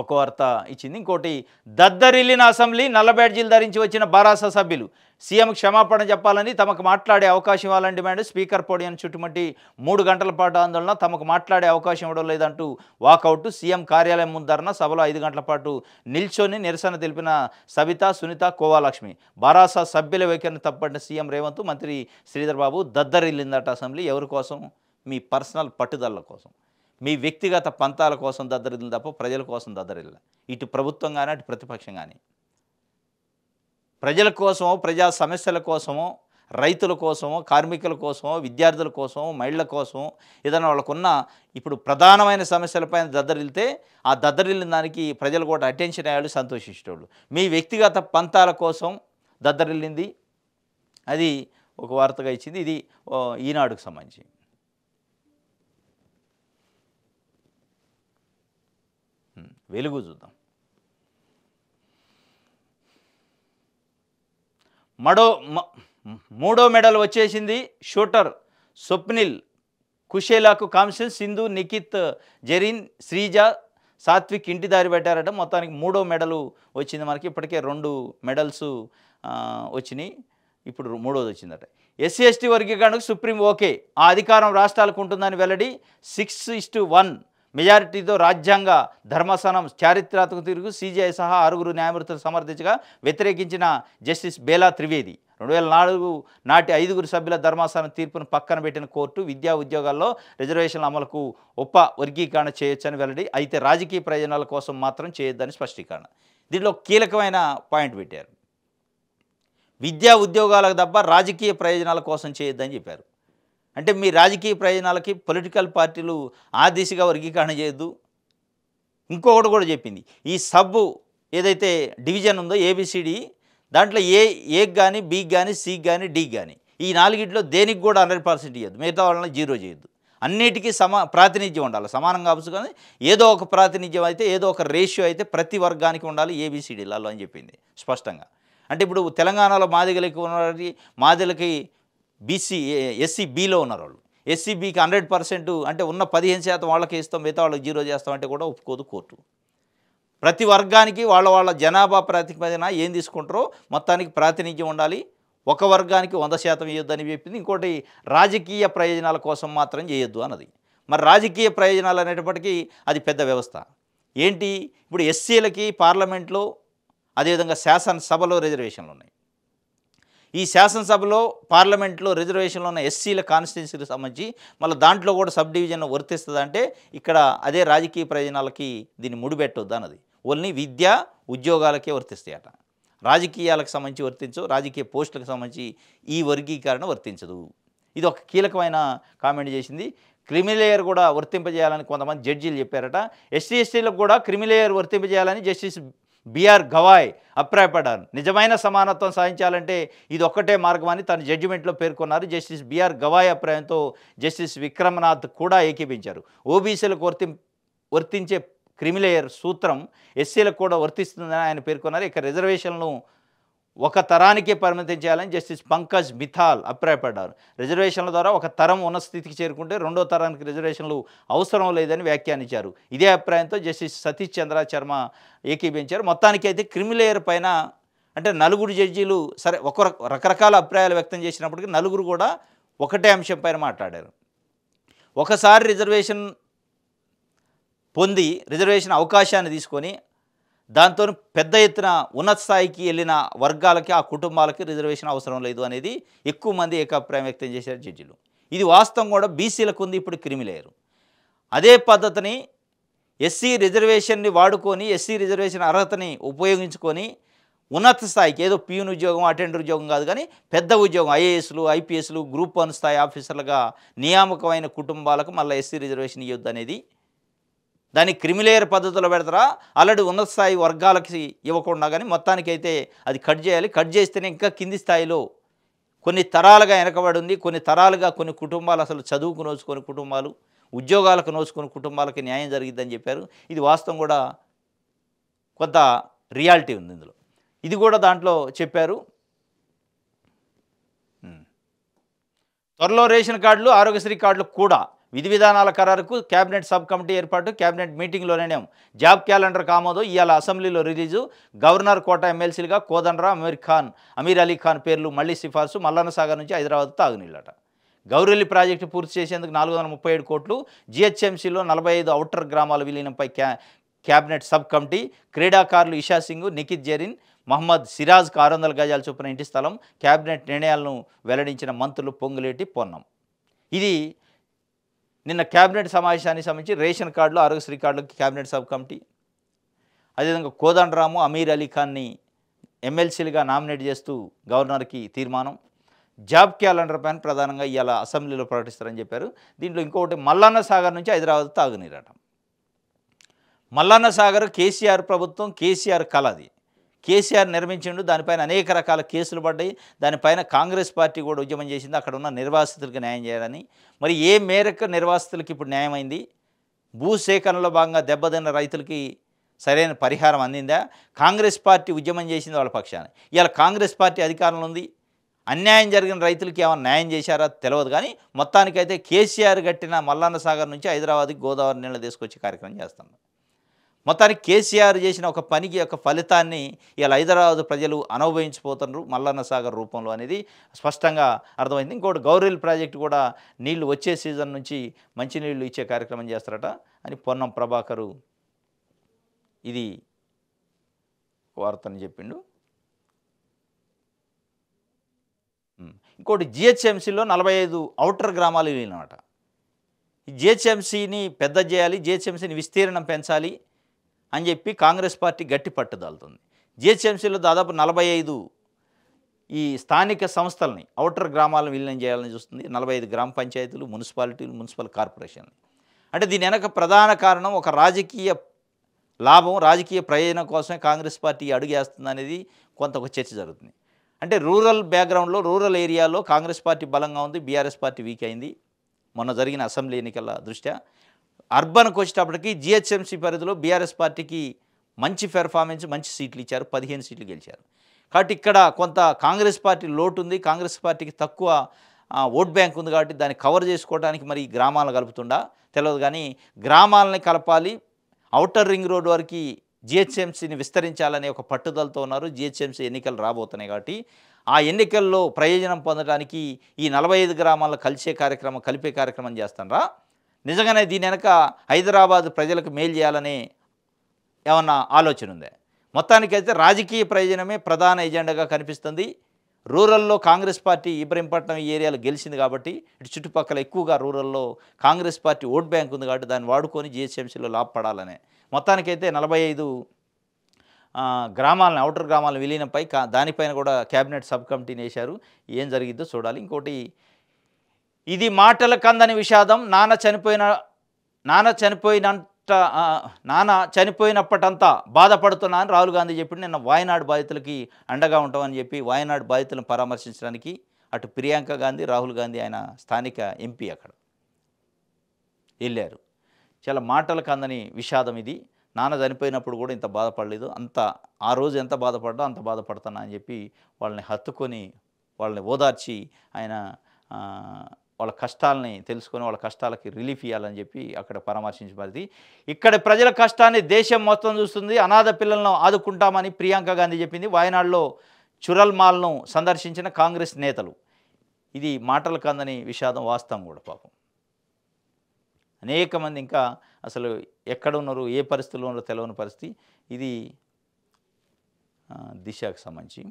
ఒక వార్త ఇచ్చింది ఇంకోటి దద్దరిల్లిన అసెంబ్లీ నల్ల బ్యాడ్జీలు ధరించి వచ్చిన బారాస సభ్యులు సీఎం క్షమాపణ చెప్పాలని తమకు మాట్లాడే అవకాశం ఇవ్వాలని డిమాండ్ స్పీకర్ పోడియం చుట్టుమట్టి మూడు గంటల పాటు ఆందోళన తమకు మాట్లాడే అవకాశం ఇవ్వడం లేదంటూ వాకౌట్ సీఎం కార్యాలయం ముందరన సభలో ఐదు గంటల పాటు నిల్చొని నిరసన తెలిపిన సవిత సునీత కోవాలక్ష్మి బారాస సభ్యుల వైఖరిని తప్పట్టిన సీఎం రేవంత్ మంత్రి శ్రీధర్బాబు దద్దరిల్లిందట అసెంబ్లీ ఎవరి కోసం మీ పర్సనల్ పట్టుదల కోసం మీ వ్యక్తిగత పంతాల కోసం దద్దరిల్లు తప్ప ప్రజల కోసం దద్దరిల్ల ఇటు ప్రభుత్వం కానీ అటు ప్రతిపక్షం కానీ ప్రజల కోసమో ప్రజా సమస్యల కోసమో రైతుల కోసమో కార్మికుల కోసమో విద్యార్థుల కోసం మహిళల కోసం ఏదైనా వాళ్ళకున్న ఇప్పుడు ప్రధానమైన సమస్యలపై దద్దరిల్తే ఆ దద్దరిల్లిన దానికి ప్రజలు కూడా అటెన్షన్ అయ్యాడు సంతోషించేవాళ్ళు మీ వ్యక్తిగత పంతాల కోసం దద్దరిల్లింది అది ఒక వార్తగా ఇచ్చింది ఇది ఈనాడుకు సంబంధించి వెలుగు చూద్దాం మడో మూడో మెడల్ వచ్చేసింది షూటర్ స్వప్నిల్ కుషేలాకు కాంస్యం సింధు నిఖిత్ జరీన్ శ్రీజ సాత్విక్ ఇంటి దారి పెట్టారట మొత్తానికి మూడో మెడలు వచ్చింది మనకి ఇప్పటికే రెండు మెడల్స్ వచ్చినాయి ఇప్పుడు మూడోది వచ్చిందట ఎస్సీ ఎస్టీ వర్గీకరణకు సుప్రీం ఓకే ఆ అధికారం రాష్ట్రాలకు ఉంటుందని వెల్లడి సిక్స్ ఇస్టు వన్ మెజారిటీతో రాజ్యాంగ ధర్మాసనం చారిత్రాత్మక తీరుకు సీజీఐ సహా ఆరుగురు న్యాయమూర్తులు సమర్థించగా వ్యతిరేకించిన జస్టిస్ బేలా త్రివేది రెండు వేల నాలుగు నాటి ఐదుగురు సభ్యుల ధర్మాసనం తీర్పును పక్కన పెట్టిన కోర్టు విద్యా ఉద్యోగాల్లో రిజర్వేషన్ల అమలుకు ఒప్ప వర్గీకరణ చేయొచ్చని వెల్లడి అయితే రాజకీయ ప్రయోజనాల కోసం మాత్రం చేయొద్దని స్పష్టీకరణ దీంట్లో కీలకమైన పాయింట్ పెట్టారు విద్యా ఉద్యోగాలకు తప్ప రాజకీయ ప్రయోజనాల కోసం చేయొద్దని చెప్పారు అంటే మీ రాజకీయ ప్రయోజనాలకి పొలిటికల్ పార్టీలు ఆ దిశగా వర్గీకరణ చేయొద్దు ఇంకొకటి కూడా చెప్పింది ఈ సబ్బు ఏదైతే డివిజన్ ఉందో ఏబిసిడి దాంట్లో ఏ ఏకి కానీ బీకి కానీ సికి కానీ డీకి కానీ ఈ నాలుగిట్లో దేనికి కూడా హండ్రెడ్ పర్సెంట్ ఇవ్వద్దు మిగతా వాళ్ళని జీరో చేయొద్దు అన్నిటికీ సమా ప్రాతినిధ్యం ఉండాలి సమానం కావచ్చు కానీ ఏదో ఒక ప్రాతినిధ్యం అయితే ఏదో ఒక రేషియో అయితే ప్రతి వర్గానికి ఉండాలి ఏబీసీడీలలో అని చెప్పింది స్పష్టంగా అంటే ఇప్పుడు తెలంగాణలో మాదిగలకి ఉన్నవారికి మాదిలకి బీసీ ఎస్సీ బీలో ఉన్నారు వాళ్ళు ఎస్సీ బీకి హండ్రెడ్ పర్సెంట్ అంటే ఉన్న పదిహేను శాతం వాళ్ళకి ఇస్తాం మిగతా వాళ్ళకి జీరో చేస్తాం అంటే కూడా ఒప్పుకోదు కోర్టు ప్రతి వర్గానికి వాళ్ళ వాళ్ళ జనాభా ప్రాతిపదికన ఏం తీసుకుంటారో మొత్తానికి ప్రాతినిధ్యం ఉండాలి ఒక వర్గానికి వంద శాతం ఇవ్వద్దని చెప్పింది ఇంకోటి రాజకీయ ప్రయోజనాల కోసం మాత్రం చేయొద్దు అన్నది మరి రాజకీయ ప్రయోజనాలు అనేటప్పటికీ అది పెద్ద వ్యవస్థ ఏంటి ఇప్పుడు ఎస్సీలకి పార్లమెంట్లో అదేవిధంగా శాసనసభలో రిజర్వేషన్లు ఉన్నాయి ఈ శాసనసభలో పార్లమెంట్లో రిజర్వేషన్లో ఉన్న ఎస్సీల కాన్స్టిట్యున్సీకి సంబంధించి మళ్ళీ దాంట్లో కూడా సబ్ డివిజన్ వర్తిస్తుంది అంటే ఇక్కడ అదే రాజకీయ ప్రయోజనాలకి దీన్ని ముడిపెట్టొద్దు అన్నది ఓన్లీ విద్య ఉద్యోగాలకే వర్తిస్తాయట రాజకీయాలకు సంబంధించి వర్తించు రాజకీయ పోస్టులకు సంబంధించి ఈ వర్గీకరణ వర్తించదు ఇది ఒక కీలకమైన కామెంట్ చేసింది క్రిమిలేయర్ కూడా వర్తింపజేయాలని కొంతమంది జడ్జీలు చెప్పారట ఎస్సీ ఎస్టీలకు కూడా క్రిమిలేయర్ వర్తింపజేయాలని జస్టిస్ బీఆర్ గవాయ్ అభిప్రాయపడ్డారు నిజమైన సమానత్వం సాధించాలంటే ఇది ఒక్కటే మార్గం అని తన జడ్జిమెంట్లో పేర్కొన్నారు జస్టిస్ బీఆర్ గవాయ్ అభిప్రాయంతో జస్టిస్ విక్రమనాథ్ కూడా ఏకీపించారు ఓబీసీలకు వర్తి వర్తించే క్రిమిలేయర్ సూత్రం ఎస్సీలకు కూడా వర్తిస్తుందని ఆయన పేర్కొన్నారు ఇక రిజర్వేషన్లు ఒక తరానికే పరిమితం చేయాలని జస్టిస్ పంకజ్ మిథాల్ అభిప్రాయపడ్డారు రిజర్వేషన్ల ద్వారా ఒక తరం ఉన్న స్థితికి చేరుకుంటే రెండో తరానికి రిజర్వేషన్లు అవసరం లేదని వ్యాఖ్యానించారు ఇదే అభిప్రాయంతో జస్టిస్ సతీష్ చంద్ర శర్మ ఏకీభించారు అయితే క్రిమిలేయర్ పైన అంటే నలుగురు జడ్జీలు సరే ఒక రకరకాల అభిప్రాయాలు వ్యక్తం చేసినప్పటికీ నలుగురు కూడా ఒకటే అంశం పైన మాట్లాడారు ఒకసారి రిజర్వేషన్ పొంది రిజర్వేషన్ అవకాశాన్ని తీసుకొని దాంతో పెద్ద ఎత్తున ఉన్నత స్థాయికి వెళ్ళిన వర్గాలకి ఆ కుటుంబాలకి రిజర్వేషన్ అవసరం లేదు అనేది ఎక్కువ మంది ఏకాభిప్రాయం వ్యక్తం చేశారు జడ్జిలు ఇది వాస్తవం కూడా బీసీలకు ఉంది ఇప్పుడు క్రిమిలేయరు అదే పద్ధతిని ఎస్సీ రిజర్వేషన్ని వాడుకొని ఎస్సీ రిజర్వేషన్ అర్హతని ఉపయోగించుకొని ఉన్నత స్థాయికి ఏదో పీయూన్ ఉద్యోగం అటెండర్ ఉద్యోగం కాదు కానీ పెద్ద ఉద్యోగం ఐఏఎస్లు ఐపీఎస్లు గ్రూప్ వన్ స్థాయి ఆఫీసర్లుగా నియామకమైన కుటుంబాలకు మళ్ళీ ఎస్సీ రిజర్వేషన్ ఇవ్వద్దు అనేది దాని క్రిమిలేయర్ పద్ధతిలో పెడతారా ఆల్రెడీ ఉన్నత స్థాయి వర్గాలకి ఇవ్వకుండా కానీ మొత్తానికైతే అది కట్ చేయాలి కట్ చేస్తేనే ఇంకా కింది స్థాయిలో కొన్ని తరాలుగా వెనకబడి ఉంది కొన్ని తరాలుగా కొన్ని కుటుంబాలు అసలు చదువుకు నోచుకొని కుటుంబాలు ఉద్యోగాలకు నోచుకొని కుటుంబాలకి న్యాయం జరిగిద్దని చెప్పారు ఇది వాస్తవం కూడా కొంత రియాలిటీ ఉంది ఇందులో ఇది కూడా దాంట్లో చెప్పారు త్వరలో రేషన్ కార్డులు ఆరోగ్యశ్రీ కార్డులు కూడా విధి విధానాల ఖరారుకు కేబినెట్ సబ్ కమిటీ ఏర్పాటు కేబినెట్ మీటింగ్లో నిర్ణయం జాబ్ క్యాలెండర్ కామోదో ఇవాళ అసెంబ్లీలో రిలీజు గవర్నర్ కోట ఎమ్మెల్సీలుగా కోదండరా అమీర్ ఖాన్ అమీర్ అలీ ఖాన్ పేర్లు మళ్లీ సిఫార్సు మల్లన్న సాగర్ నుంచి హైదరాబాద్ తాగునీళ్ళట గౌరెల్లి ప్రాజెక్టు పూర్తి చేసేందుకు నాలుగు వందల ముప్పై ఏడు కోట్లు జిహెచ్ఎంసీలో నలభై ఐదు అవుటర్ గ్రామాల విలీనంపై క్యా క్యాబినెట్ సబ్ కమిటీ క్రీడాకారులు ఇషా సింగ్ నిఖిత్ జరీన్ మహమ్మద్ సిరాజ్కు ఆరు వందల గజాలు చొప్పున ఇంటి స్థలం క్యాబినెట్ నిర్ణయాలను వెల్లడించిన మంత్రులు పొంగులేటి పొన్నం ఇది నిన్న కేబినెట్ సమావేశానికి సంబంధించి రేషన్ కార్డులు ఆరోగ్యశ్రీ కార్డులు కేబినెట్ సబ్ కమిటీ అదేవిధంగా కోదండరాము అమీర్ అలీ ఎమ్మెల్సీలుగా నామినేట్ చేస్తూ గవర్నర్కి తీర్మానం జాబ్ క్యాలెండర్ పైన ప్రధానంగా ఇవాళ అసెంబ్లీలో ప్రకటిస్తారని చెప్పారు దీంట్లో ఇంకొకటి మల్లన్న సాగర్ నుంచి హైదరాబాద్ తాగునీరాటం మల్లన్న సాగర్ కేసీఆర్ ప్రభుత్వం కేసీఆర్ కలది కేసీఆర్ నిర్మించిండు దానిపైన అనేక రకాల కేసులు పడ్డాయి దానిపైన కాంగ్రెస్ పార్టీ కూడా ఉద్యమం చేసింది అక్కడ ఉన్న నిర్వాసితులకు న్యాయం చేయాలని మరి ఏ మేరకు నిర్వాసితులకు ఇప్పుడు న్యాయమైంది భూసేకరణలో భాగంగా దెబ్బతిన్న రైతులకి సరైన పరిహారం అందిందా కాంగ్రెస్ పార్టీ ఉద్యమం చేసింది వాళ్ళ పక్షాన్ని ఇవాళ కాంగ్రెస్ పార్టీ అధికారంలో ఉంది అన్యాయం జరిగిన రైతులకి ఏమైనా న్యాయం చేశారా తెలియదు కానీ మొత్తానికైతే కేసీఆర్ కట్టిన మల్లన్న సాగర్ నుంచి హైదరాబాద్కి గోదావరి నీళ్ళు తీసుకొచ్చే కార్యక్రమం చేస్తున్నాం మొత్తానికి కేసీఆర్ చేసిన ఒక పనికి యొక్క ఫలితాన్ని ఇలా హైదరాబాద్ ప్రజలు అనుభవించిపోతున్నారు మల్లన్న సాగర్ రూపంలో అనేది స్పష్టంగా అర్థమైంది ఇంకోటి గౌరీల్ ప్రాజెక్టు కూడా నీళ్లు వచ్చే సీజన్ నుంచి మంచినీళ్ళు ఇచ్చే కార్యక్రమం చేస్తారట అని పొన్నం ప్రభాకరు ఇది వార్తని చెప్పిండు ఇంకోటి జిహెచ్ఎంసీలో నలభై ఐదు అవుటర్ గ్రామాలు వెళ్ళినమాట జిహెచ్ఎంసీని పెద్ద చేయాలి జిహెచ్ఎంసీని విస్తీర్ణం పెంచాలి అని చెప్పి కాంగ్రెస్ పార్టీ గట్టి పట్టుదలుతుంది జిహెచ్ఎంసీలో దాదాపు నలభై ఐదు ఈ స్థానిక సంస్థలని ఔటర్ గ్రామాలను విలీనం చేయాలని చూస్తుంది నలభై ఐదు గ్రామ పంచాయతీలు మున్సిపాలిటీలు మున్సిపల్ కార్పొరేషన్లు అంటే దీని వెనక ప్రధాన కారణం ఒక రాజకీయ లాభం రాజకీయ ప్రయోజనం కోసమే కాంగ్రెస్ పార్టీ అడుగేస్తుంది అనేది కొంత ఒక చర్చ జరుగుతుంది అంటే రూరల్ బ్యాక్గ్రౌండ్లో రూరల్ ఏరియాలో కాంగ్రెస్ పార్టీ బలంగా ఉంది బీఆర్ఎస్ పార్టీ వీక్ అయింది మొన్న జరిగిన అసెంబ్లీ ఎన్నికల దృష్ట్యా అర్బన్కి వచ్చేటప్పటికి జిహెచ్ఎంసీ పరిధిలో బీఆర్ఎస్ పార్టీకి మంచి పెర్ఫార్మెన్స్ మంచి సీట్లు ఇచ్చారు పదిహేను సీట్లు గెలిచారు కాబట్టి ఇక్కడ కొంత కాంగ్రెస్ పార్టీ లోటు ఉంది కాంగ్రెస్ పార్టీకి తక్కువ ఓట్ బ్యాంక్ ఉంది కాబట్టి దాన్ని కవర్ చేసుకోవడానికి మరి గ్రామాలను కలుపుతుండా తెలియదు కానీ గ్రామాలని కలపాలి అవుటర్ రింగ్ రోడ్ వరకు జిహెచ్ఎంసీని విస్తరించాలనే ఒక పట్టుదలతో ఉన్నారు జిహెచ్ఎంసీ ఎన్నికలు రాబోతున్నాయి కాబట్టి ఆ ఎన్నికల్లో ప్రయోజనం పొందడానికి ఈ నలభై ఐదు గ్రామాలను కలిసే కార్యక్రమం కలిపే కార్యక్రమం చేస్తాను నిజంగానే దీని వెనక హైదరాబాద్ ప్రజలకు మేలు చేయాలని ఏమన్నా ఆలోచన ఉందే మొత్తానికైతే రాజకీయ ప్రయోజనమే ప్రధాన ఎజెండాగా కనిపిస్తుంది రూరల్లో కాంగ్రెస్ పార్టీ ఇబ్రహీంపట్నం ఈ ఏరియాలో గెలిచింది కాబట్టి ఇటు చుట్టుపక్కల ఎక్కువగా రూరల్లో కాంగ్రెస్ పార్టీ ఓట్ బ్యాంక్ ఉంది కాబట్టి దాన్ని వాడుకొని జిహెచ్ఎంసీలో లాభపడాలనే మొత్తానికైతే నలభై ఐదు గ్రామాలను అవుటర్ గ్రామాలను విలీనంపై దానిపైన కూడా క్యాబినెట్ సబ్ కమిటీని వేశారు ఏం జరిగిద్దో చూడాలి ఇంకోటి ఇది మాటల కందని విషాదం నాన్న చనిపోయిన నాన్న చనిపోయినంత నాన్న చనిపోయినప్పటంతా బాధపడుతున్నా అని రాహుల్ గాంధీ చెప్పి నిన్న వాయనాడు బాధితులకి అండగా ఉంటామని చెప్పి వాయనాడు బాధితులను పరామర్శించడానికి అటు ప్రియాంక గాంధీ రాహుల్ గాంధీ ఆయన స్థానిక ఎంపీ అక్కడ వెళ్ళారు చాలా మాటల కందని విషాదం ఇది నాన్న చనిపోయినప్పుడు కూడా ఇంత బాధపడలేదు అంత ఆ రోజు ఎంత బాధపడ్డా అంత బాధపడతానా అని చెప్పి వాళ్ళని హత్తుకొని వాళ్ళని ఓదార్చి ఆయన వాళ్ళ కష్టాలని తెలుసుకొని వాళ్ళ కష్టాలకి రిలీఫ్ ఇవ్వాలని చెప్పి అక్కడ పరామర్శించబడింది ఇక్కడ ప్రజల కష్టాన్ని దేశం మొత్తం చూస్తుంది అనాథ పిల్లలను ఆదుకుంటామని ప్రియాంక గాంధీ చెప్పింది వాయనాడులో మాల్ను సందర్శించిన కాంగ్రెస్ నేతలు ఇది మాటలు కందని విషాదం వాస్తవం కూడా పాపం అనేక మంది ఇంకా అసలు ఎక్కడ ఉన్నారు ఏ పరిస్థితులు ఉన్నారో తెలియని పరిస్థితి ఇది దిశకు సంబంధించి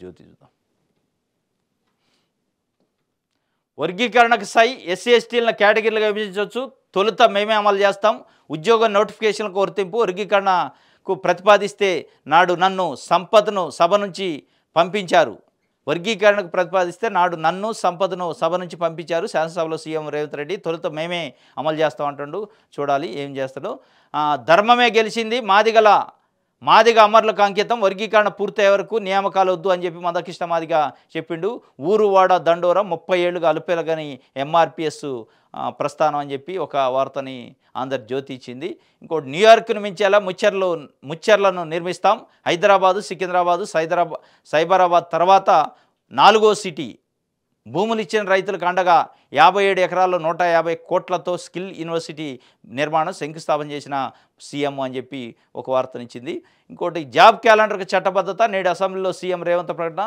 జ్యోతి చూద్దాం వర్గీకరణకు సై ఎస్సీ ఎస్టీలను కేటగిరీలుగా విభజించవచ్చు తొలుత మేమే అమలు చేస్తాం ఉద్యోగ నోటిఫికేషన్లకు వర్తింపు వర్గీకరణకు ప్రతిపాదిస్తే నాడు నన్ను సంపదను సభ నుంచి పంపించారు వర్గీకరణకు ప్రతిపాదిస్తే నాడు నన్ను సంపదను సభ నుంచి పంపించారు శాసనసభలో సీఎం రేవంత్ రెడ్డి తొలుత మేమే అమలు చేస్తాం అంటుండు చూడాలి ఏం చేస్తాడో ధర్మమే గెలిచింది మాదిగల మాదిగ అమరులకు అంకితం వర్గీకరణ పూర్తయ్యే వరకు నియామకాలు వద్దు అని చెప్పి మదకృష్ణ మాదిగ చెప్పిండు ఊరు వాడ దండోర ముప్పై ఏళ్ళుగా అలుపెలగని ఎంఆర్పిఎస్ ప్రస్థానం అని చెప్పి ఒక వార్తని జ్యోతి ఇచ్చింది ఇంకోటి న్యూయార్క్ను మించేలా ముచ్చర్లు ముచ్చర్లను నిర్మిస్తాం హైదరాబాదు సికింద్రాబాదు సైదరాబాద్ సైబరాబాద్ తర్వాత నాలుగో సిటీ భూములు ఇచ్చిన రైతులకు అండగా యాభై ఏడు ఎకరాల్లో నూట యాభై కోట్లతో స్కిల్ యూనివర్సిటీ నిర్మాణం శంకుస్థాపన చేసిన సీఎం అని చెప్పి ఒక వార్తనిచ్చింది ఇంకోటి జాబ్ క్యాలెండర్కి చట్టబద్ధత నేడు అసెంబ్లీలో సీఎం రేవంత్ ప్రకటన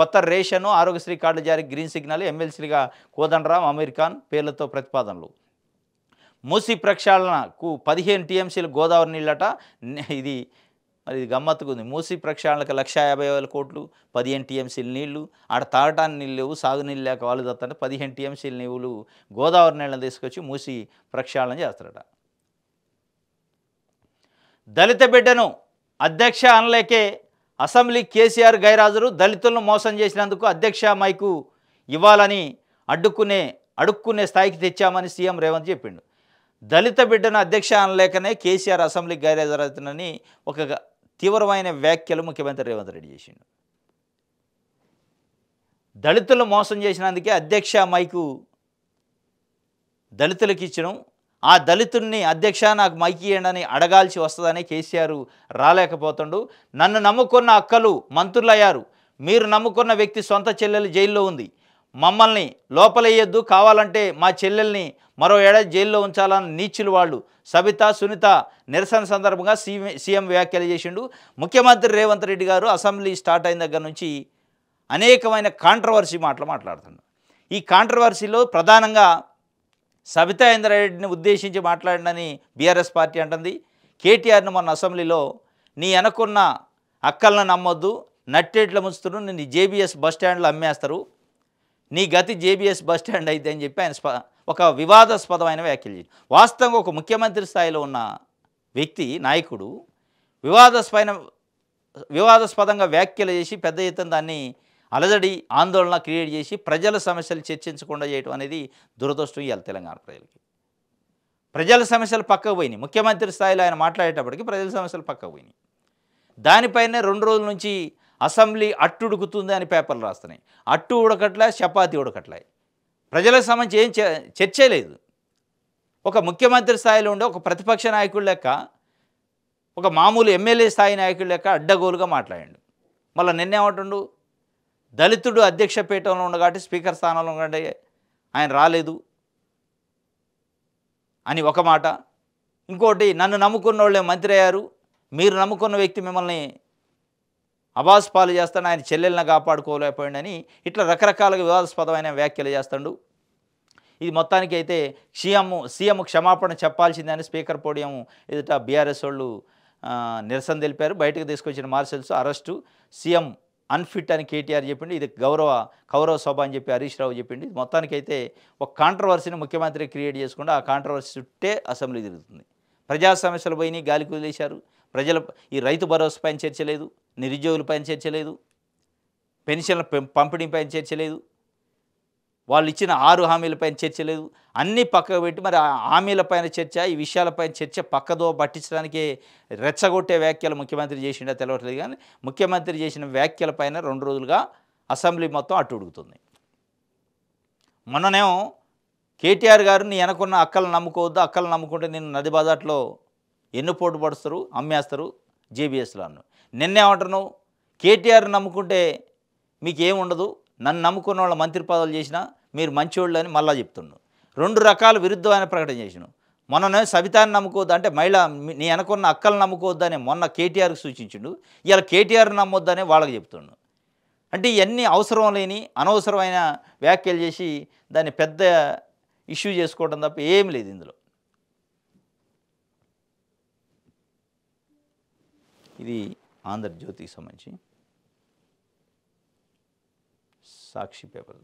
కొత్త రేషను ఆరోగ్యశ్రీ కార్డులు జారీ గ్రీన్ సిగ్నల్ ఎమ్మెల్సీలుగా కోదండరామ్ అమీర్ ఖాన్ పేర్లతో ప్రతిపాదనలు మూసి ప్రక్షాళనకు పదిహేను టీఎంసీలు గోదావరి నీళ్ళట ఇది మరి ఇది గమ్మత్తుకుంది మూసి ప్రక్షాళనకు లక్ష యాభై వేల కోట్లు పదిహేను టీఎంసీలు నీళ్లు ఆడ తాగటానికి నీళ్ళు లేవు సాగునీళ్ళు లేక వాళ్ళు తత్తంటే పదిహేను టీఎంసీలు నీళ్ళు గోదావరి నీళ్ళని తీసుకొచ్చి మూసి ప్రక్షాళన చేస్తారట దళిత బిడ్డను అధ్యక్ష అనలేకే అసెంబ్లీ కేసీఆర్ గైరాజరు దళితులను మోసం చేసినందుకు అధ్యక్ష మైకు ఇవ్వాలని అడ్డుకునే అడుక్కునే స్థాయికి తెచ్చామని సీఎం రేవంత్ చెప్పిండు దళిత బిడ్డను అధ్యక్ష అనలేకనే కేసీఆర్ అసెంబ్లీకి గైరాజరవుతుందని ఒక తీవ్రమైన వ్యాఖ్యలు ముఖ్యమంత్రి రేవంత్ రెడ్డి చేసిండు దళితులు మోసం చేసినందుకే అధ్యక్ష మైకు దళితులకు ఇచ్చడం ఆ దళితుడిని అధ్యక్ష నాకు మైకి ఇవ్వండి అడగాల్సి వస్తుందని కేసీఆర్ రాలేకపోతుండు నన్ను నమ్ముకున్న అక్కలు మంత్రులయ్యారు మీరు నమ్ముకున్న వ్యక్తి సొంత చెల్లెలు జైల్లో ఉంది మమ్మల్ని లోపలేయొద్దు కావాలంటే మా చెల్లెల్ని మరో ఏడాది జైల్లో ఉంచాలని నీచులు వాళ్ళు సబిత సునీత నిరసన సందర్భంగా సీఎం సీఎం వ్యాఖ్యలు చేసిండు ముఖ్యమంత్రి రేవంత్ రెడ్డి గారు అసెంబ్లీ స్టార్ట్ అయిన దగ్గర నుంచి అనేకమైన కాంట్రవర్సీ మాటలు మాట్లాడుతున్నాడు ఈ కాంట్రవర్సీలో ప్రధానంగా సబితా ఇంద్రారెడ్డిని ఉద్దేశించి మాట్లాడినని బీఆర్ఎస్ పార్టీ అంటుంది కేటీఆర్ను మొన్న అసెంబ్లీలో నీ అనుకున్న అక్కలను నమ్మొద్దు నట్టేట్ల ముంచుతురు నీ జేబీఎస్ బస్ స్టాండ్లో అమ్మేస్తారు నీ గతి జేబీఎస్ బస్ స్టాండ్ అయితే అని చెప్పి ఆయన ఒక వివాదాస్పదమైన వ్యాఖ్యలు చేసి వాస్తవంగా ఒక ముఖ్యమంత్రి స్థాయిలో ఉన్న వ్యక్తి నాయకుడు వివాదాస్పైన వివాదాస్పదంగా వ్యాఖ్యలు చేసి పెద్ద ఎత్తున దాన్ని అలజడి ఆందోళన క్రియేట్ చేసి ప్రజల సమస్యలు చర్చించకుండా చేయడం అనేది దురదృష్టం ఇవ్వాలి తెలంగాణ ప్రజలకి ప్రజల సమస్యలు పక్కకు పోయినాయి ముఖ్యమంత్రి స్థాయిలో ఆయన మాట్లాడేటప్పటికి ప్రజల సమస్యలు పక్కకు పోయినాయి దానిపైనే రెండు రోజుల నుంచి అసెంబ్లీ అట్టు ఉడుకుతుంది అని పేపర్లు రాస్తున్నాయి అట్టు ఉడకట్లే చపాతి ఉడకట్లే ప్రజలకు సంబంధించి ఏం చర్చే లేదు ఒక ముఖ్యమంత్రి స్థాయిలో ఉండే ఒక ప్రతిపక్ష నాయకుడు లెక్క ఒక మామూలు ఎమ్మెల్యే స్థాయి నాయకుడు లెక్క అడ్డగోలుగా మాట్లాడి మళ్ళీ నిన్నేమంటుండు దళితుడు అధ్యక్ష పీఠంలో ఉండు కాబట్టి స్పీకర్ స్థానంలో ఉండే ఆయన రాలేదు అని ఒక మాట ఇంకోటి నన్ను నమ్ముకున్న వాళ్ళే మంత్రి అయ్యారు మీరు నమ్ముకున్న వ్యక్తి మిమ్మల్ని అబాస్ పాలు చేస్తాడు ఆయన చెల్లెలను కాపాడుకోలేకపోయాడని ఇట్లా రకరకాలుగా వివాదాస్పదమైన వ్యాఖ్యలు చేస్తాడు ఇది మొత్తానికి అయితే సీఎం సీఎం క్షమాపణ చెప్పాల్సిందని స్పీకర్ పోడియం ఎదుట బీఆర్ఎస్ వాళ్ళు నిరసన తెలిపారు బయటకు తీసుకొచ్చిన మార్షల్స్ అరెస్టు సీఎం అన్ఫిట్ అని కేటీఆర్ చెప్పిండు ఇది గౌరవ కౌరవ సభ అని చెప్పి హరీష్ రావు చెప్పిండు మొత్తానికైతే ఒక కాంట్రవర్సీని ముఖ్యమంత్రి క్రియేట్ చేసుకుంటే ఆ కాంట్రవర్సీ చుట్టే అసెంబ్లీ తిరుగుతుంది ప్రజా సమస్యలు పోయినాయి గాలి కుదిలేశారు ప్రజల ఈ రైతు భరోసా పైన చేర్చలేదు నిరుద్యోగులపైన చేర్చలేదు పెన్షన్ల పంపిణీపై చేర్చలేదు వాళ్ళు ఇచ్చిన ఆరు హామీలపైన లేదు అన్నీ పక్కకు పెట్టి మరి హామీలపైన చర్చ ఈ విషయాలపైన చర్చ పక్కదో పట్టించడానికి రెచ్చగొట్టే వ్యాఖ్యలు ముఖ్యమంత్రి చేసిండా తెలవట్లేదు కానీ ముఖ్యమంత్రి చేసిన వ్యాఖ్యలపైన రెండు రోజులుగా అసెంబ్లీ మొత్తం అటు ఉడుగుతుంది మొన్ననేమో కేటీఆర్ గారు నీ వెనకున్న అక్కలు నమ్ముకోవద్దు అక్కలు నమ్ముకుంటే నేను నది బజార్లో ఎన్ని పోటు పడుస్తారు అమ్మేస్తారు జేబీఎస్లో అన్ను నిన్నేమంటున్నావు కేటీఆర్ నమ్ముకుంటే మీకేముండదు నన్ను నమ్ముకున్న వాళ్ళ మంత్రి పదవులు చేసినా మీరు మంచివాళ్ళు అని మళ్ళా చెప్తున్నాను రెండు రకాల విరుద్ధమైన ప్రకటన చేసినావు మొన్ననే సవితాన్ని నమ్ముకోవద్దు అంటే మహిళ నీ అనుకున్న అక్కలు నమ్ముకోవద్దని మొన్న కేటీఆర్కి సూచించిండు ఇలా కేటీఆర్ నమ్మొద్దని వాళ్ళకి చెప్తుండు అంటే ఇవన్నీ అవసరం లేని అనవసరమైన వ్యాఖ్యలు చేసి దాన్ని పెద్ద ఇష్యూ చేసుకోవడం తప్ప ఏం లేదు ఇందులో ఇది ఆంధ్రజ్యోతికి సంబంధించి సాక్షి పేపర్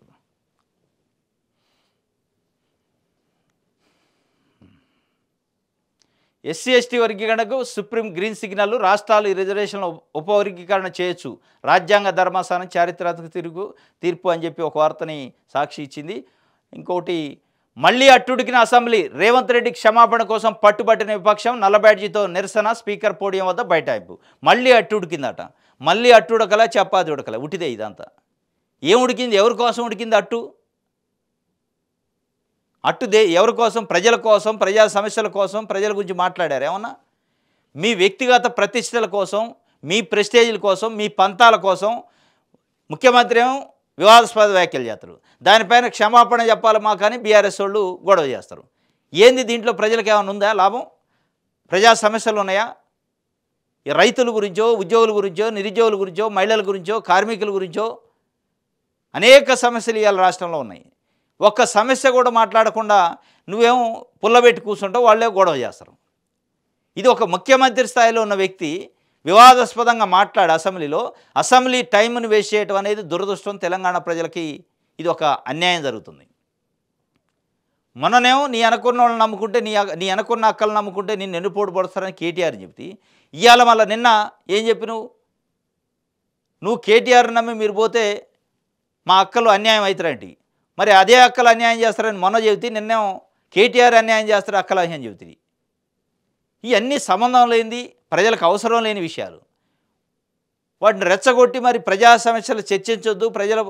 ఎస్సీ ఎస్టీ వర్గీకరణకు సుప్రీం గ్రీన్ సిగ్నల్ రాష్ట్రాలు ఈ రిజర్వేషన్లు ఉపవర్గీకరణ చేయొచ్చు రాజ్యాంగ ధర్మాసనం చారిత్రాత్మక తిరుగు తీర్పు అని చెప్పి ఒక వార్తని సాక్షి ఇచ్చింది ఇంకోటి మళ్లీ అట్టుడికిన అసెంబ్లీ రేవంత్ రెడ్డి క్షమాపణ కోసం పట్టుబట్టిన విపక్షం నల్లబ్యాడ్జీతో నిరసన స్పీకర్ పోడియం వద్ద బైఠాయింపు మళ్ళీ అట్టుడికిందట మళ్ళీ అట్టు ఉడకలే చపాతి ఉడకల ఉటిదే ఇదంతా ఏం ఉడికింది ఎవరి కోసం ఉడికింది అట్టు అట్టుదే ఎవరి కోసం ప్రజల కోసం ప్రజా సమస్యల కోసం ప్రజల గురించి మాట్లాడారు ఏమన్నా మీ వ్యక్తిగత ప్రతిష్టల కోసం మీ ప్రెస్టేజీల కోసం మీ పంతాల కోసం ముఖ్యమంత్రి ఏమో వివాదాస్పద వ్యాఖ్యలు చేస్తారు దానిపైన క్షమాపణ చెప్పాలి మా కానీ బీఆర్ఎస్ వాళ్ళు గొడవ చేస్తారు ఏంది దీంట్లో ప్రజలకు ఏమైనా ఉందా లాభం ప్రజా సమస్యలు ఉన్నాయా రైతుల గురించో ఉద్యోగుల గురించో నిరుద్యోగుల గురించో మహిళల గురించో కార్మికుల గురించో అనేక సమస్యలు ఇవాళ రాష్ట్రంలో ఉన్నాయి ఒక్క సమస్య కూడా మాట్లాడకుండా నువ్వేం పుల్లబెట్టి కూర్చుంటావు వాళ్ళే గొడవ చేస్తారు ఇది ఒక ముఖ్యమంత్రి స్థాయిలో ఉన్న వ్యక్తి వివాదాస్పదంగా మాట్లాడే అసెంబ్లీలో అసెంబ్లీ టైంను వేస్ట్ చేయటం అనేది దురదృష్టం తెలంగాణ ప్రజలకి ఇది ఒక అన్యాయం జరుగుతుంది మొన్ననేమో నీ అనుకున్న వాళ్ళని నమ్ముకుంటే నీ నీ అనుకున్న అక్కలు నమ్ముకుంటే నేను పోటు పడుస్తారని కేటీఆర్ చెప్తే ఇవాళ మళ్ళీ నిన్న ఏం చెప్పి నువ్వు నువ్వు కేటీఆర్ నమ్మి మీరు పోతే మా అక్కలు అన్యాయం అవుతారంటి మరి అదే అక్కలు అన్యాయం చేస్తారని మొన్న చెబితే నిన్నేమో కేటీఆర్ అన్యాయం చేస్తారు అక్కలు అన్యాయం చెబుతుంది ఇవన్నీ సంబంధం లేనిది ప్రజలకు అవసరం లేని విషయాలు వాటిని రెచ్చగొట్టి మరి ప్రజా సమస్యలు చర్చించొద్దు ప్రజల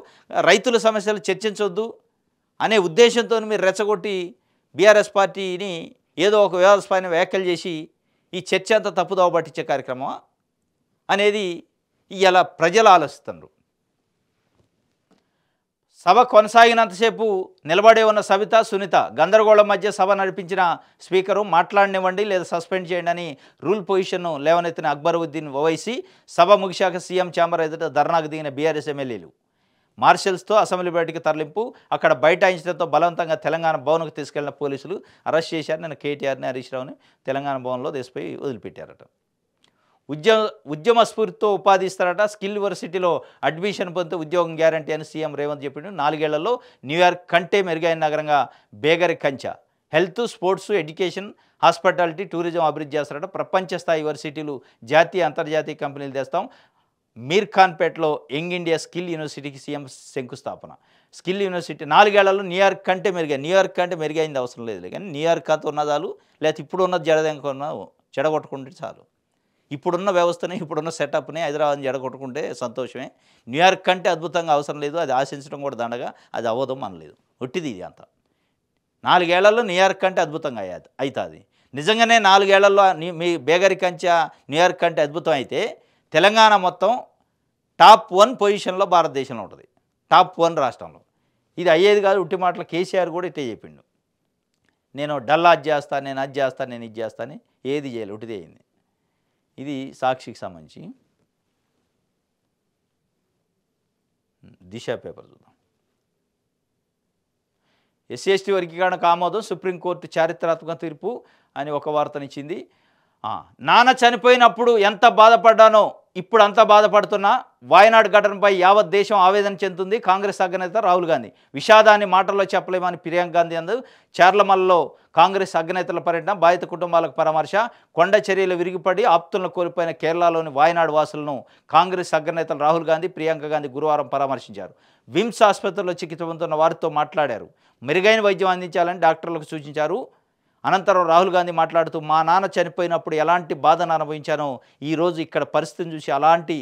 రైతుల సమస్యలు చర్చించొద్దు అనే ఉద్దేశంతో మీరు రెచ్చగొట్టి బీఆర్ఎస్ పార్టీని ఏదో ఒక వ్యవస్థపైన వ్యాఖ్యలు చేసి ఈ చర్చ అంతా తప్పుదోవ పట్టించే కార్యక్రమం అనేది ఇలా ప్రజలు ఆలోచిస్తున్నారు సభ కొనసాగినంతసేపు నిలబడే ఉన్న సవిత సునీత గందరగోళం మధ్య సభ నడిపించిన స్పీకరు మాట్లాడినివ్వండి లేదా సస్పెండ్ చేయండి అని రూల్ పొజిషన్ను లేవనెత్తిన అక్బరుద్దీన్ ఓవైసీ సభ ముగిశాక సీఎం ఛాంబర్ ఎదుట ధర్నాకు దిగిన బీఆర్ఎస్ ఎమ్మెల్యేలు మార్షల్స్తో అసెంబ్లీ బయటికి తరలింపు అక్కడ బైఠాయించడంతో బలవంతంగా తెలంగాణ భవన్కు తీసుకెళ్లిన పోలీసులు అరెస్ట్ చేశారు నేను కేటీఆర్ని హరీష్ రావుని తెలంగాణ భవన్లో తీసిపోయి వదిలిపెట్టారట ఉద్యమ ఉద్యమ స్ఫూర్తితో ఉపాధి ఇస్తారట స్కిల్ యూనివర్సిటీలో అడ్మిషన్ పొందితే ఉద్యోగం గ్యారంటీ అని సీఎం రేవంత్ చెప్పిండు నాలుగేళ్లలో న్యూయార్క్ కంటే మెరుగైన నగరంగా Begari Kancha health sports education hospitality tourism అభివృద్ధి చేస్తారట ప్రపంచ స్థాయి యూనివర్సిటీలు జాతీయ అంతర్జాతీయ కంపెనీలు తెస్తాం మీర్ ఖాన్పేట్లో యంగ్ ఇండియా స్కిల్ యూనివర్సిటీకి సీఎం శంకుస్థాపన స్కిల్ యూనివర్సిటీ నాలుగేళ్లలో న్యూయార్క్ కంటే మెరుగై న్యూయార్క్ కంటే మెరుగైంది అవసరం లేదు కానీ న్యూయార్క్ అంత ఉన్నదాలు లేకపోతే ఇప్పుడు ఉన్నది జడదెంక చెడగొట్టుకుంటే చాలు ఇప్పుడున్న వ్యవస్థని ఇప్పుడున్న సెటప్ని హైదరాబాద్ని ఎడగొట్టుకుంటే సంతోషమే న్యూయార్క్ కంటే అద్భుతంగా అవసరం లేదు అది ఆశించడం కూడా దండగా అది అవ్వదు అనలేదు ఒట్టిది ఇది అంతా నాలుగేళ్లలో న్యూయార్క్ కంటే అద్భుతంగా అయ్యాది అవుతుంది నిజంగానే నాలుగేళ్లలో మీ బేగరి కంచె న్యూయార్క్ కంటే అద్భుతం అయితే తెలంగాణ మొత్తం టాప్ వన్ పొజిషన్లో భారతదేశంలో ఉంటుంది టాప్ వన్ రాష్ట్రంలో ఇది అయ్యేది కాదు ఉట్టి మాటలు కేసీఆర్ కూడా ఇట్టే చెప్పిండు నేను డల్లా అది చేస్తాను నేను అది చేస్తాను నేను ఇది చేస్తాను ఏది చేయాలి ఉట్టిది అయింది ఇది సాక్షికి సంబంధించి దిశ పేపర్ చూద్దాం ఎస్సీ ఎస్టీ వర్గీకరణ ఆమోదం సుప్రీంకోర్టు చారిత్రాత్మక తీర్పు అని ఒక వార్తనిచ్చింది నాన్న చనిపోయినప్పుడు ఎంత బాధపడ్డానో ఇప్పుడు అంత బాధపడుతున్నా వాయనాడు ఘటనపై యావత్ దేశం ఆవేదన చెందుతుంది కాంగ్రెస్ అగ్రనేత రాహుల్ గాంధీ విషాదాన్ని మాటల్లో చెప్పలేమని ప్రియాంక గాంధీ అందు చార్లమల్లలో కాంగ్రెస్ అగ్రనేతల పర్యటన బాధిత కుటుంబాలకు పరామర్శ కొండ చర్యలు విరిగిపడి ఆప్తులను కోల్పోయిన కేరళలోని వాయనాడు వాసులను కాంగ్రెస్ అగ్రనేతలు రాహుల్ గాంధీ ప్రియాంక గాంధీ గురువారం పరామర్శించారు విమ్స్ ఆసుపత్రిలో చికిత్స పొందుతున్న వారితో మాట్లాడారు మెరుగైన వైద్యం అందించాలని డాక్టర్లకు సూచించారు అనంతరం రాహుల్ గాంధీ మాట్లాడుతూ మా నాన్న చనిపోయినప్పుడు ఎలాంటి బాధను అనుభవించానో ఈరోజు ఇక్కడ పరిస్థితిని చూసి అలాంటి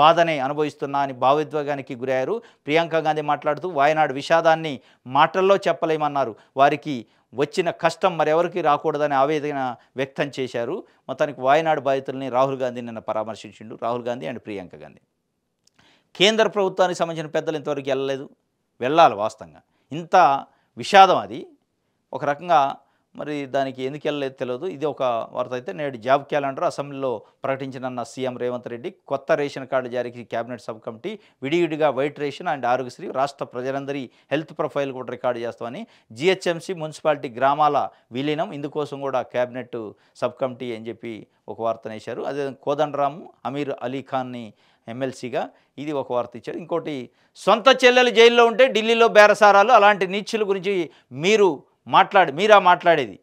బాధనే అనుభవిస్తున్నా అని భావోద్వేగానికి గురయ్యారు ప్రియాంక గాంధీ మాట్లాడుతూ వాయనాడు విషాదాన్ని మాటల్లో చెప్పలేమన్నారు వారికి వచ్చిన కష్టం మరెవరికి రాకూడదని ఆవేదన వ్యక్తం చేశారు మొత్తానికి వాయనాడు బాధితుల్ని రాహుల్ గాంధీ నిన్న పరామర్శించిండు రాహుల్ గాంధీ అండ్ ప్రియాంక గాంధీ కేంద్ర ప్రభుత్వానికి సంబంధించిన పెద్దలు ఇంతవరకు వెళ్ళలేదు వెళ్ళాలి వాస్తవంగా ఇంత విషాదం అది ఒక రకంగా మరి దానికి ఎందుకు వెళ్ళలేదు తెలియదు ఇది ఒక వార్త అయితే నేడు జాబ్ క్యాలెండర్ అసెంబ్లీలో ప్రకటించనున్న సీఎం రేవంత్ రెడ్డి కొత్త రేషన్ కార్డు జారీకి కేబినెట్ సబ్ కమిటీ విడివిడిగా వైట్ రేషన్ అండ్ ఆరోగ్యశ్రీ రాష్ట్ర ప్రజలందరి హెల్త్ ప్రొఫైల్ కూడా రికార్డు చేస్తామని జిహెచ్ఎంసీ మున్సిపాలిటీ గ్రామాల విలీనం ఇందుకోసం కూడా కేబినెట్ సబ్ కమిటీ అని చెప్పి ఒక వార్త వేశారు అదే కోదండరాము అమీర్ అలీ ఎమ్మెల్సీగా ఇది ఒక వార్త ఇచ్చారు ఇంకోటి సొంత చెల్లెలు జైల్లో ఉంటే ఢిల్లీలో బేరసారాలు అలాంటి నీచ్చుల గురించి మీరు మాట్లాడి మీరా మాట్లాడేది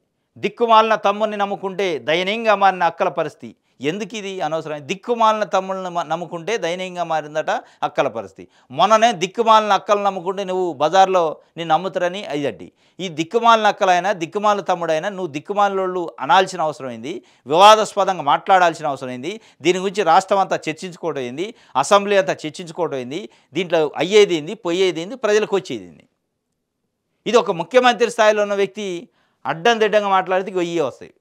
దిక్కుమాలిన తమ్ముడిని నమ్ముకుంటే దయనీయంగా మారిన అక్కల పరిస్థితి ఎందుకు ఇది అనవసరమైంది దిక్కుమాలిన తమ్ముళ్ళని నమ్ముకుంటే దయనీయంగా మారిందట అక్కల పరిస్థితి మొన్ననే దిక్కుమాలిన అక్కలు నమ్ముకుంటే నువ్వు బజార్లో నేను నమ్ముతారని అయ్యడ్డి ఈ దిక్కుమాలిన అక్కలైనా దిక్కుమాలిన తమ్ముడైనా నువ్వు వాళ్ళు అనాల్సిన అవసరమైంది వివాదాస్పదంగా మాట్లాడాల్సిన అవసరమైంది దీని గురించి రాష్ట్రం అంతా చర్చించుకోవటం అసెంబ్లీ అంతా చర్చించుకోవటం దీంట్లో అయ్యేది ఏంది పోయేది ఏంది ప్రజలకు వచ్చేది ఇది ఒక ముఖ్యమంత్రి స్థాయిలో ఉన్న వ్యక్తి అడ్డం దిడ్డంగా మాట్లాడితే వెయ్యి వస్తాయి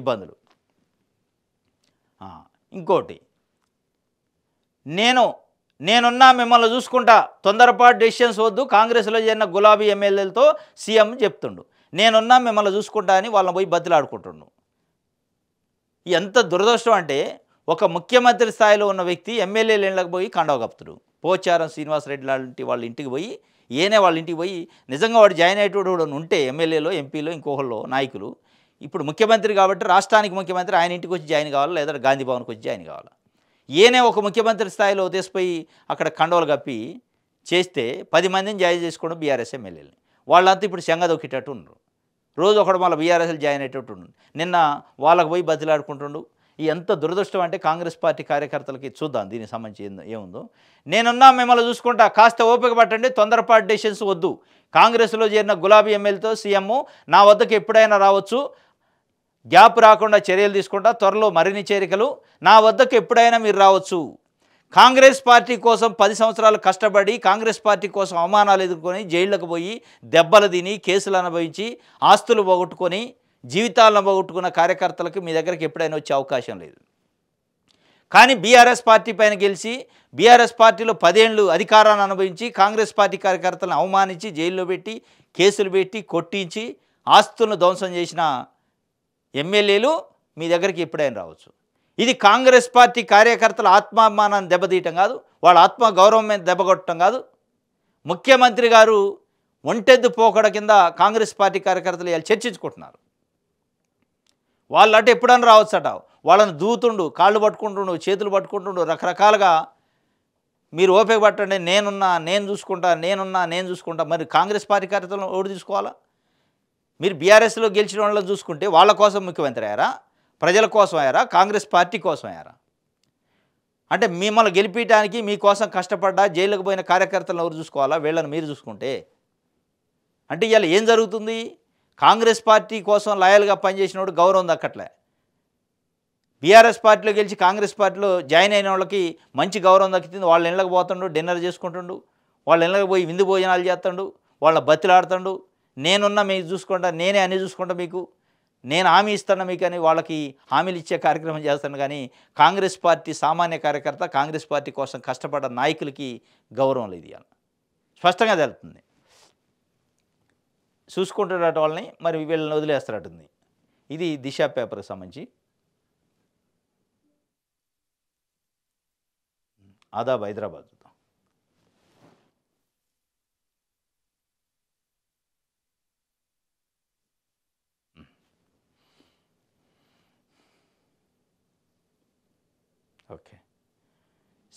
ఇబ్బందులు ఇంకోటి నేను నేనున్నా మిమ్మల్ని చూసుకుంటా తొందరపాటు డెసిషన్స్ వద్దు కాంగ్రెస్లో చేరిన గులాబీ ఎమ్మెల్యేలతో సీఎం చెప్తుండు నేనున్నా మిమ్మల్ని చూసుకుంటా అని వాళ్ళని పోయి బతిలాడుకుంటుండు ఎంత దురదృష్టం అంటే ఒక ముఖ్యమంత్రి స్థాయిలో ఉన్న వ్యక్తి ఎమ్మెల్యేలు ఇళ్ళకి పోయి కండవగప్తుడు పోచారం శ్రీనివాసరెడ్డి లాంటి వాళ్ళ ఇంటికి పోయి ఏనే వాళ్ళ ఇంటికి పోయి నిజంగా వాడు జాయిన్ అయ్యేటోడు ఉంటే ఎమ్మెల్యేలో ఎంపీలో ఇంకోహల్లో నాయకులు ఇప్పుడు ముఖ్యమంత్రి కాబట్టి రాష్ట్రానికి ముఖ్యమంత్రి ఆయన ఇంటికి వచ్చి జాయిన్ కావాలా లేదా గాంధీ వచ్చి జాయిన్ కావాలా ఏనే ఒక ముఖ్యమంత్రి స్థాయిలో తీసిపోయి అక్కడ కండోలు కప్పి చేస్తే పది మందిని జాయిన్ చేసుకోవడం బీఆర్ఎస్ ఎమ్మెల్యేలు వాళ్ళంతా ఇప్పుడు శంగదొక్కేటట్టు ఉన్నారు రోజు ఒకడు మళ్ళీ బీఆర్ఎస్లు జాయిన్ అయ్యేటట్టు నిన్న వాళ్ళకి పోయి బతిలాడుకుంటుండు ఈ ఎంత దురదృష్టం అంటే కాంగ్రెస్ పార్టీ కార్యకర్తలకి చూద్దాం దీనికి సంబంధించి ఏముందో నేనున్నా మిమ్మల్ని చూసుకుంటా కాస్త ఓపిక పట్టండి తొందరపాటు డెసిషన్స్ వద్దు కాంగ్రెస్లో చేరిన గులాబీ ఎమ్మెల్యేతో సీఎం నా వద్దకు ఎప్పుడైనా రావచ్చు గ్యాప్ రాకుండా చర్యలు తీసుకుంటా త్వరలో మరిన్ని చేరికలు నా వద్దకు ఎప్పుడైనా మీరు రావచ్చు కాంగ్రెస్ పార్టీ కోసం పది సంవత్సరాలు కష్టపడి కాంగ్రెస్ పార్టీ కోసం అవమానాలు ఎదుర్కొని జైళ్లకు పోయి దెబ్బలు తిని కేసులు అనుభవించి ఆస్తులు పోగొట్టుకొని జీవితాలను పోగొట్టుకున్న కార్యకర్తలకు మీ దగ్గరికి ఎప్పుడైనా వచ్చే అవకాశం లేదు కానీ బీఆర్ఎస్ పార్టీ పైన గెలిచి బీఆర్ఎస్ పార్టీలో పదేళ్ళు అధికారాన్ని అనుభవించి కాంగ్రెస్ పార్టీ కార్యకర్తలను అవమానించి జైల్లో పెట్టి కేసులు పెట్టి కొట్టించి ఆస్తులను ధ్వంసం చేసిన ఎమ్మెల్యేలు మీ దగ్గరికి ఎప్పుడైనా రావచ్చు ఇది కాంగ్రెస్ పార్టీ కార్యకర్తల ఆత్మాభిమానాన్ని దెబ్బతీయటం కాదు వాళ్ళ ఆత్మ గౌరవం మీద దెబ్బగొట్టడం కాదు ముఖ్యమంత్రి గారు ఒంటెద్దు పోకడ కింద కాంగ్రెస్ పార్టీ కార్యకర్తలు చర్చించుకుంటున్నారు వాళ్ళు అంటే ఎప్పుడన్నా రావచ్చట వాళ్ళని దూతుండు కాళ్ళు పట్టుకుంటుండు చేతులు పట్టుకుంటుండు రకరకాలుగా మీరు ఓపిక పట్టండి నేనున్నా నేను చూసుకుంటా నేనున్నా నేను చూసుకుంటా మరి కాంగ్రెస్ పార్టీ కార్యకర్తలను ఓటు తీసుకోవాలా మీరు బీఆర్ఎస్లో గెలిచిన వాళ్ళని చూసుకుంటే వాళ్ళ కోసం ముఖ్యమంత్రి అయ్యారా ప్రజల కోసం అయ్యారా కాంగ్రెస్ పార్టీ కోసం అయ్యారా అంటే మిమ్మల్ని గెలిపించడానికి మీకోసం కష్టపడ్డా జైలుకు పోయిన కార్యకర్తలను ఎవరు చూసుకోవాలా వీళ్ళని మీరు చూసుకుంటే అంటే ఇవాళ ఏం జరుగుతుంది కాంగ్రెస్ పార్టీ కోసం లాయల్గా వాడు గౌరవం దక్కట్లే బీఆర్ఎస్ పార్టీలో గెలిచి కాంగ్రెస్ పార్టీలో జాయిన్ అయిన వాళ్ళకి మంచి గౌరవం దక్కుతుంది వాళ్ళ ఇళ్ళకి పోతుండు డిన్నర్ చేసుకుంటుండు వాళ్ళ ఇళ్ళకి పోయి విందు భోజనాలు చేస్తుండు వాళ్ళ బతిలాడుతుండు నేనున్నా మీకు చూసుకుంటా నేనే అని చూసుకుంటా మీకు నేను హామీ ఇస్తాను మీకు అని వాళ్ళకి హామీలు ఇచ్చే కార్యక్రమం చేస్తాను కానీ కాంగ్రెస్ పార్టీ సామాన్య కార్యకర్త కాంగ్రెస్ పార్టీ కోసం కష్టపడ్డ నాయకులకి గౌరవం లేదు ఇవాళ స్పష్టంగా తెలుపుతుంది చూసుకుంటాడట వాళ్ళని మరి వీళ్ళని వదిలేస్తారటుంది ఇది దిశ పేపర్కి సంబంధించి ఆదాబ్ హైదరాబాద్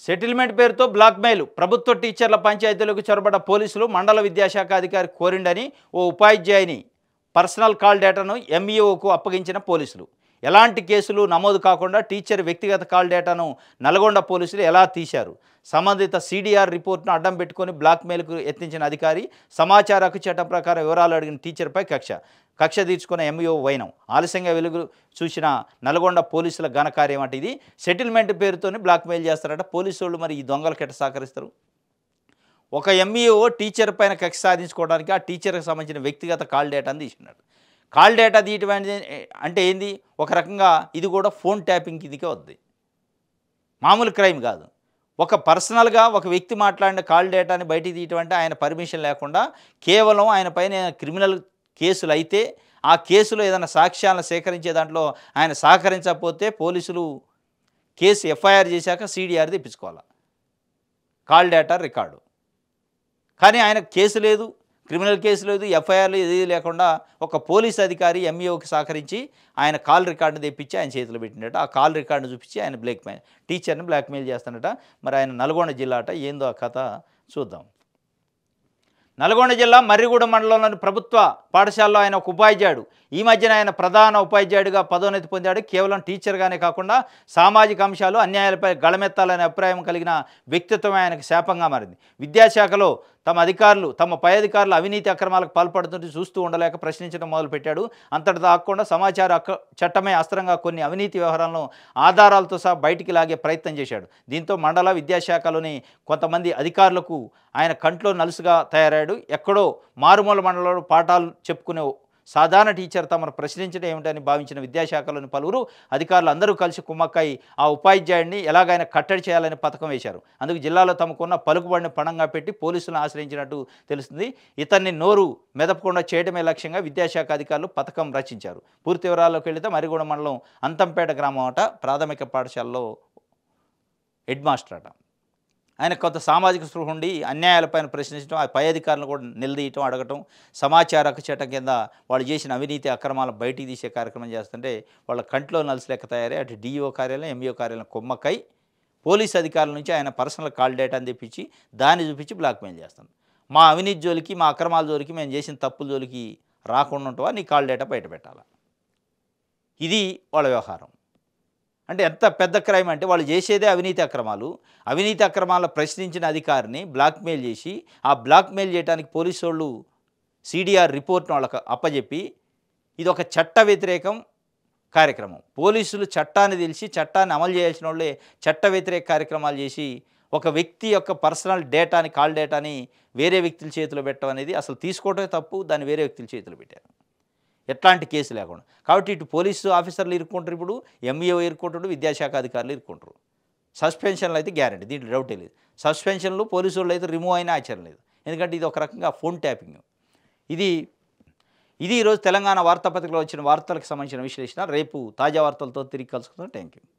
సెటిల్మెంట్ పేరుతో బ్లాక్మెయిల్ ప్రభుత్వ టీచర్ల పంచాయతీలకు చొరబడ్డ పోలీసులు మండల విద్యాశాఖ అధికారి కోరిండని ఓ ఉపాధ్యాయుని పర్సనల్ కాల్ డేటాను ఎంఈఓకు e అప్పగించిన పోలీసులు ఎలాంటి కేసులు నమోదు కాకుండా టీచర్ వ్యక్తిగత కాల్ డేటాను నల్గొండ పోలీసులు ఎలా తీశారు సంబంధిత సిడిఆర్ రిపోర్ట్ను అడ్డం పెట్టుకొని బ్లాక్మెయిల్కు యత్నించిన అధికారి సమాచార హక్కు చట్టం ప్రకారం వివరాలు అడిగిన టీచర్పై కక్ష కక్ష తీర్చుకున్న ఎంఈఓ e వైనం ఆలస్యంగా వెలుగు చూసిన నల్గొండ పోలీసుల ఘనకార్యం అంటే ఇది సెటిల్మెంట్ పేరుతోనే బ్లాక్మెయిల్ చేస్తారట పోలీసు వాళ్ళు మరి ఈ దొంగల కెట సహకరిస్తారు ఒక ఎంఈఓ e టీచర్ పైన కక్ష సాధించుకోవడానికి ఆ టీచర్కి సంబంధించిన వ్యక్తిగత కాల్ డేటాను తీసినాడు కాల్ డేటా తీయటం అంటే ఏంది ఒక రకంగా ఇది కూడా ఫోన్ ట్యాపింగ్ కిందకే వద్ది మామూలు క్రైమ్ కాదు ఒక పర్సనల్గా ఒక వ్యక్తి మాట్లాడిన కాల్ డేటాని బయటికి తీయటం అంటే ఆయన పర్మిషన్ లేకుండా కేవలం ఆయన పైన క్రిమినల్ కేసులు అయితే ఆ కేసులో ఏదైనా సాక్ష్యాలను సేకరించే దాంట్లో ఆయన సహకరించకపోతే పోలీసులు కేసు ఎఫ్ఐఆర్ చేశాక సిడిఆర్ తెప్పించుకోవాలి కాల్ డేటా రికార్డు కానీ ఆయన కేసు లేదు క్రిమినల్ కేసు లేదు ఎఫ్ఐఆర్లు ఏది లేకుండా ఒక పోలీస్ అధికారి ఎంఈఓకి e సహకరించి ఆయన కాల్ రికార్డును తెప్పించి ఆయన చేతిలో పెట్టినట్ట ఆ కాల్ రికార్డును చూపించి ఆయన బ్లాక్మెయిల్ టీచర్ని బ్లాక్మెయిల్ చేస్తున్నట మరి ఆయన నల్గొండ జిల్లా అట ఏందో ఆ కథ చూద్దాం నల్గొండ జిల్లా మర్రిగూడ మండలంలోని ప్రభుత్వ పాఠశాలలో ఆయన ఒక ఉపాధ్యాయుడు ఈ మధ్యన ఆయన ప్రధాన ఉపాధ్యాయుడిగా పదోన్నతి పొందాడు కేవలం టీచర్గానే కాకుండా సామాజిక అంశాలు అన్యాయాలపై గళమెత్తాలనే అభిప్రాయం కలిగిన వ్యక్తిత్వం ఆయనకు శాపంగా మారింది విద్యాశాఖలో తమ అధికారులు తమ పై అధికారులు అవినీతి అక్రమాలకు పాల్పడుతుంటే చూస్తూ ఉండలేక ప్రశ్నించడం మొదలుపెట్టాడు అంతటి దాక్కుండా సమాచార చట్టమే అస్త్రంగా కొన్ని అవినీతి వ్యవహారాలను ఆధారాలతో సహా బయటికి లాగే ప్రయత్నం చేశాడు దీంతో మండల విద్యాశాఖలోని కొంతమంది అధికారులకు ఆయన కంట్లో నలుసుగా తయారయ్యాడు ఎక్కడో మారుమూల మండలంలో పాఠాలు చెప్పుకునే సాధారణ టీచర్ తమను ప్రశ్నించడం ఏమిటని భావించిన విద్యాశాఖలోని పలువురు అధికారులు అందరూ కలిసి కుమ్మక్కై ఆ ఉపాధ్యాయుడిని ఎలాగైనా కట్టడి చేయాలని పథకం వేశారు అందుకు జిల్లాలో తమకున్న పలుకుబడిని పణంగా పెట్టి పోలీసులను ఆశ్రయించినట్టు తెలుస్తుంది ఇతన్ని నోరు మెదపకుండా చేయడమే లక్ష్యంగా విద్యాశాఖ అధికారులు పథకం రచించారు పూర్తి వివరాల్లోకి వెళితే మరిగూడ మండలం అంతంపేట గ్రామం అట ప్రాథమిక పాఠశాలలో హెడ్ మాస్టర్ అట ఆయన కొంత సామాజిక స్పృహ ఉండి అన్యాయాలపైన ప్రశ్నించడం ఆ పై అధికారులను కూడా నిలదీయటం అడగటం సమాచార చట్టం కింద వాళ్ళు చేసిన అవినీతి అక్రమాలు బయటికి తీసే కార్యక్రమం చేస్తుంటే వాళ్ళ కంట్లో నలసలేక తయారై అటు డిఈఓ కార్యాలయం ఎంఈఓ e కార్యాలయం కొమ్మకై పోలీస్ అధికారుల నుంచి ఆయన పర్సనల్ కాల్ డేటాను తెప్పించి దాన్ని చూపించి బ్లాక్మెయిల్ చేస్తాను మా అవినీతి జోలికి మా అక్రమాల జోలికి మేము చేసిన తప్పుల జోలికి రాకుండా ఉంటావా నీ కాల్ డేటా బయట పెట్టాలా ఇది వాళ్ళ వ్యవహారం అంటే ఎంత పెద్ద క్రైమ్ అంటే వాళ్ళు చేసేదే అవినీతి అక్రమాలు అవినీతి అక్రమాలను ప్రశ్నించిన అధికారిని బ్లాక్మెయిల్ చేసి ఆ బ్లాక్మెయిల్ చేయడానికి పోలీసు వాళ్ళు సిడిఆర్ రిపోర్ట్ను వాళ్ళకు అప్పజెప్పి ఇది ఒక చట్ట వ్యతిరేకం కార్యక్రమం పోలీసులు చట్టాన్ని తెలిసి చట్టాన్ని అమలు చేయాల్సిన వాళ్ళే చట్ట వ్యతిరేక కార్యక్రమాలు చేసి ఒక వ్యక్తి యొక్క పర్సనల్ డేటాని కాల్ డేటాని వేరే వ్యక్తుల చేతిలో పెట్టడం అనేది అసలు తీసుకోవటమే తప్పు దాన్ని వేరే వ్యక్తుల చేతిలో పెట్టారు ఎట్లాంటి కేసు లేకుండా కాబట్టి ఇటు పోలీసు ఆఫీసర్లు ఇరుక్కుంటారు ఇప్పుడు ఎంఈఓ e ఇరుక్కుంటాడు విద్యాశాఖ అధికారులు ఇరుక్కుంటారు సస్పెన్షన్లు అయితే గ్యారంటీ దీంట్లో డౌటే లేదు సస్పెన్షన్లు పోలీసు వాళ్ళు అయితే రిమూవ్ అయినా ఆచరణ లేదు ఎందుకంటే ఇది ఒక రకంగా ఫోన్ ట్యాపింగ్ ఇది ఇది ఈరోజు తెలంగాణ వార్తాపత్రికలో వచ్చిన వార్తలకు సంబంధించిన విశ్లేషణ రేపు తాజా వార్తలతో తిరిగి కలుసుకుందాం థ్యాంక్ యూ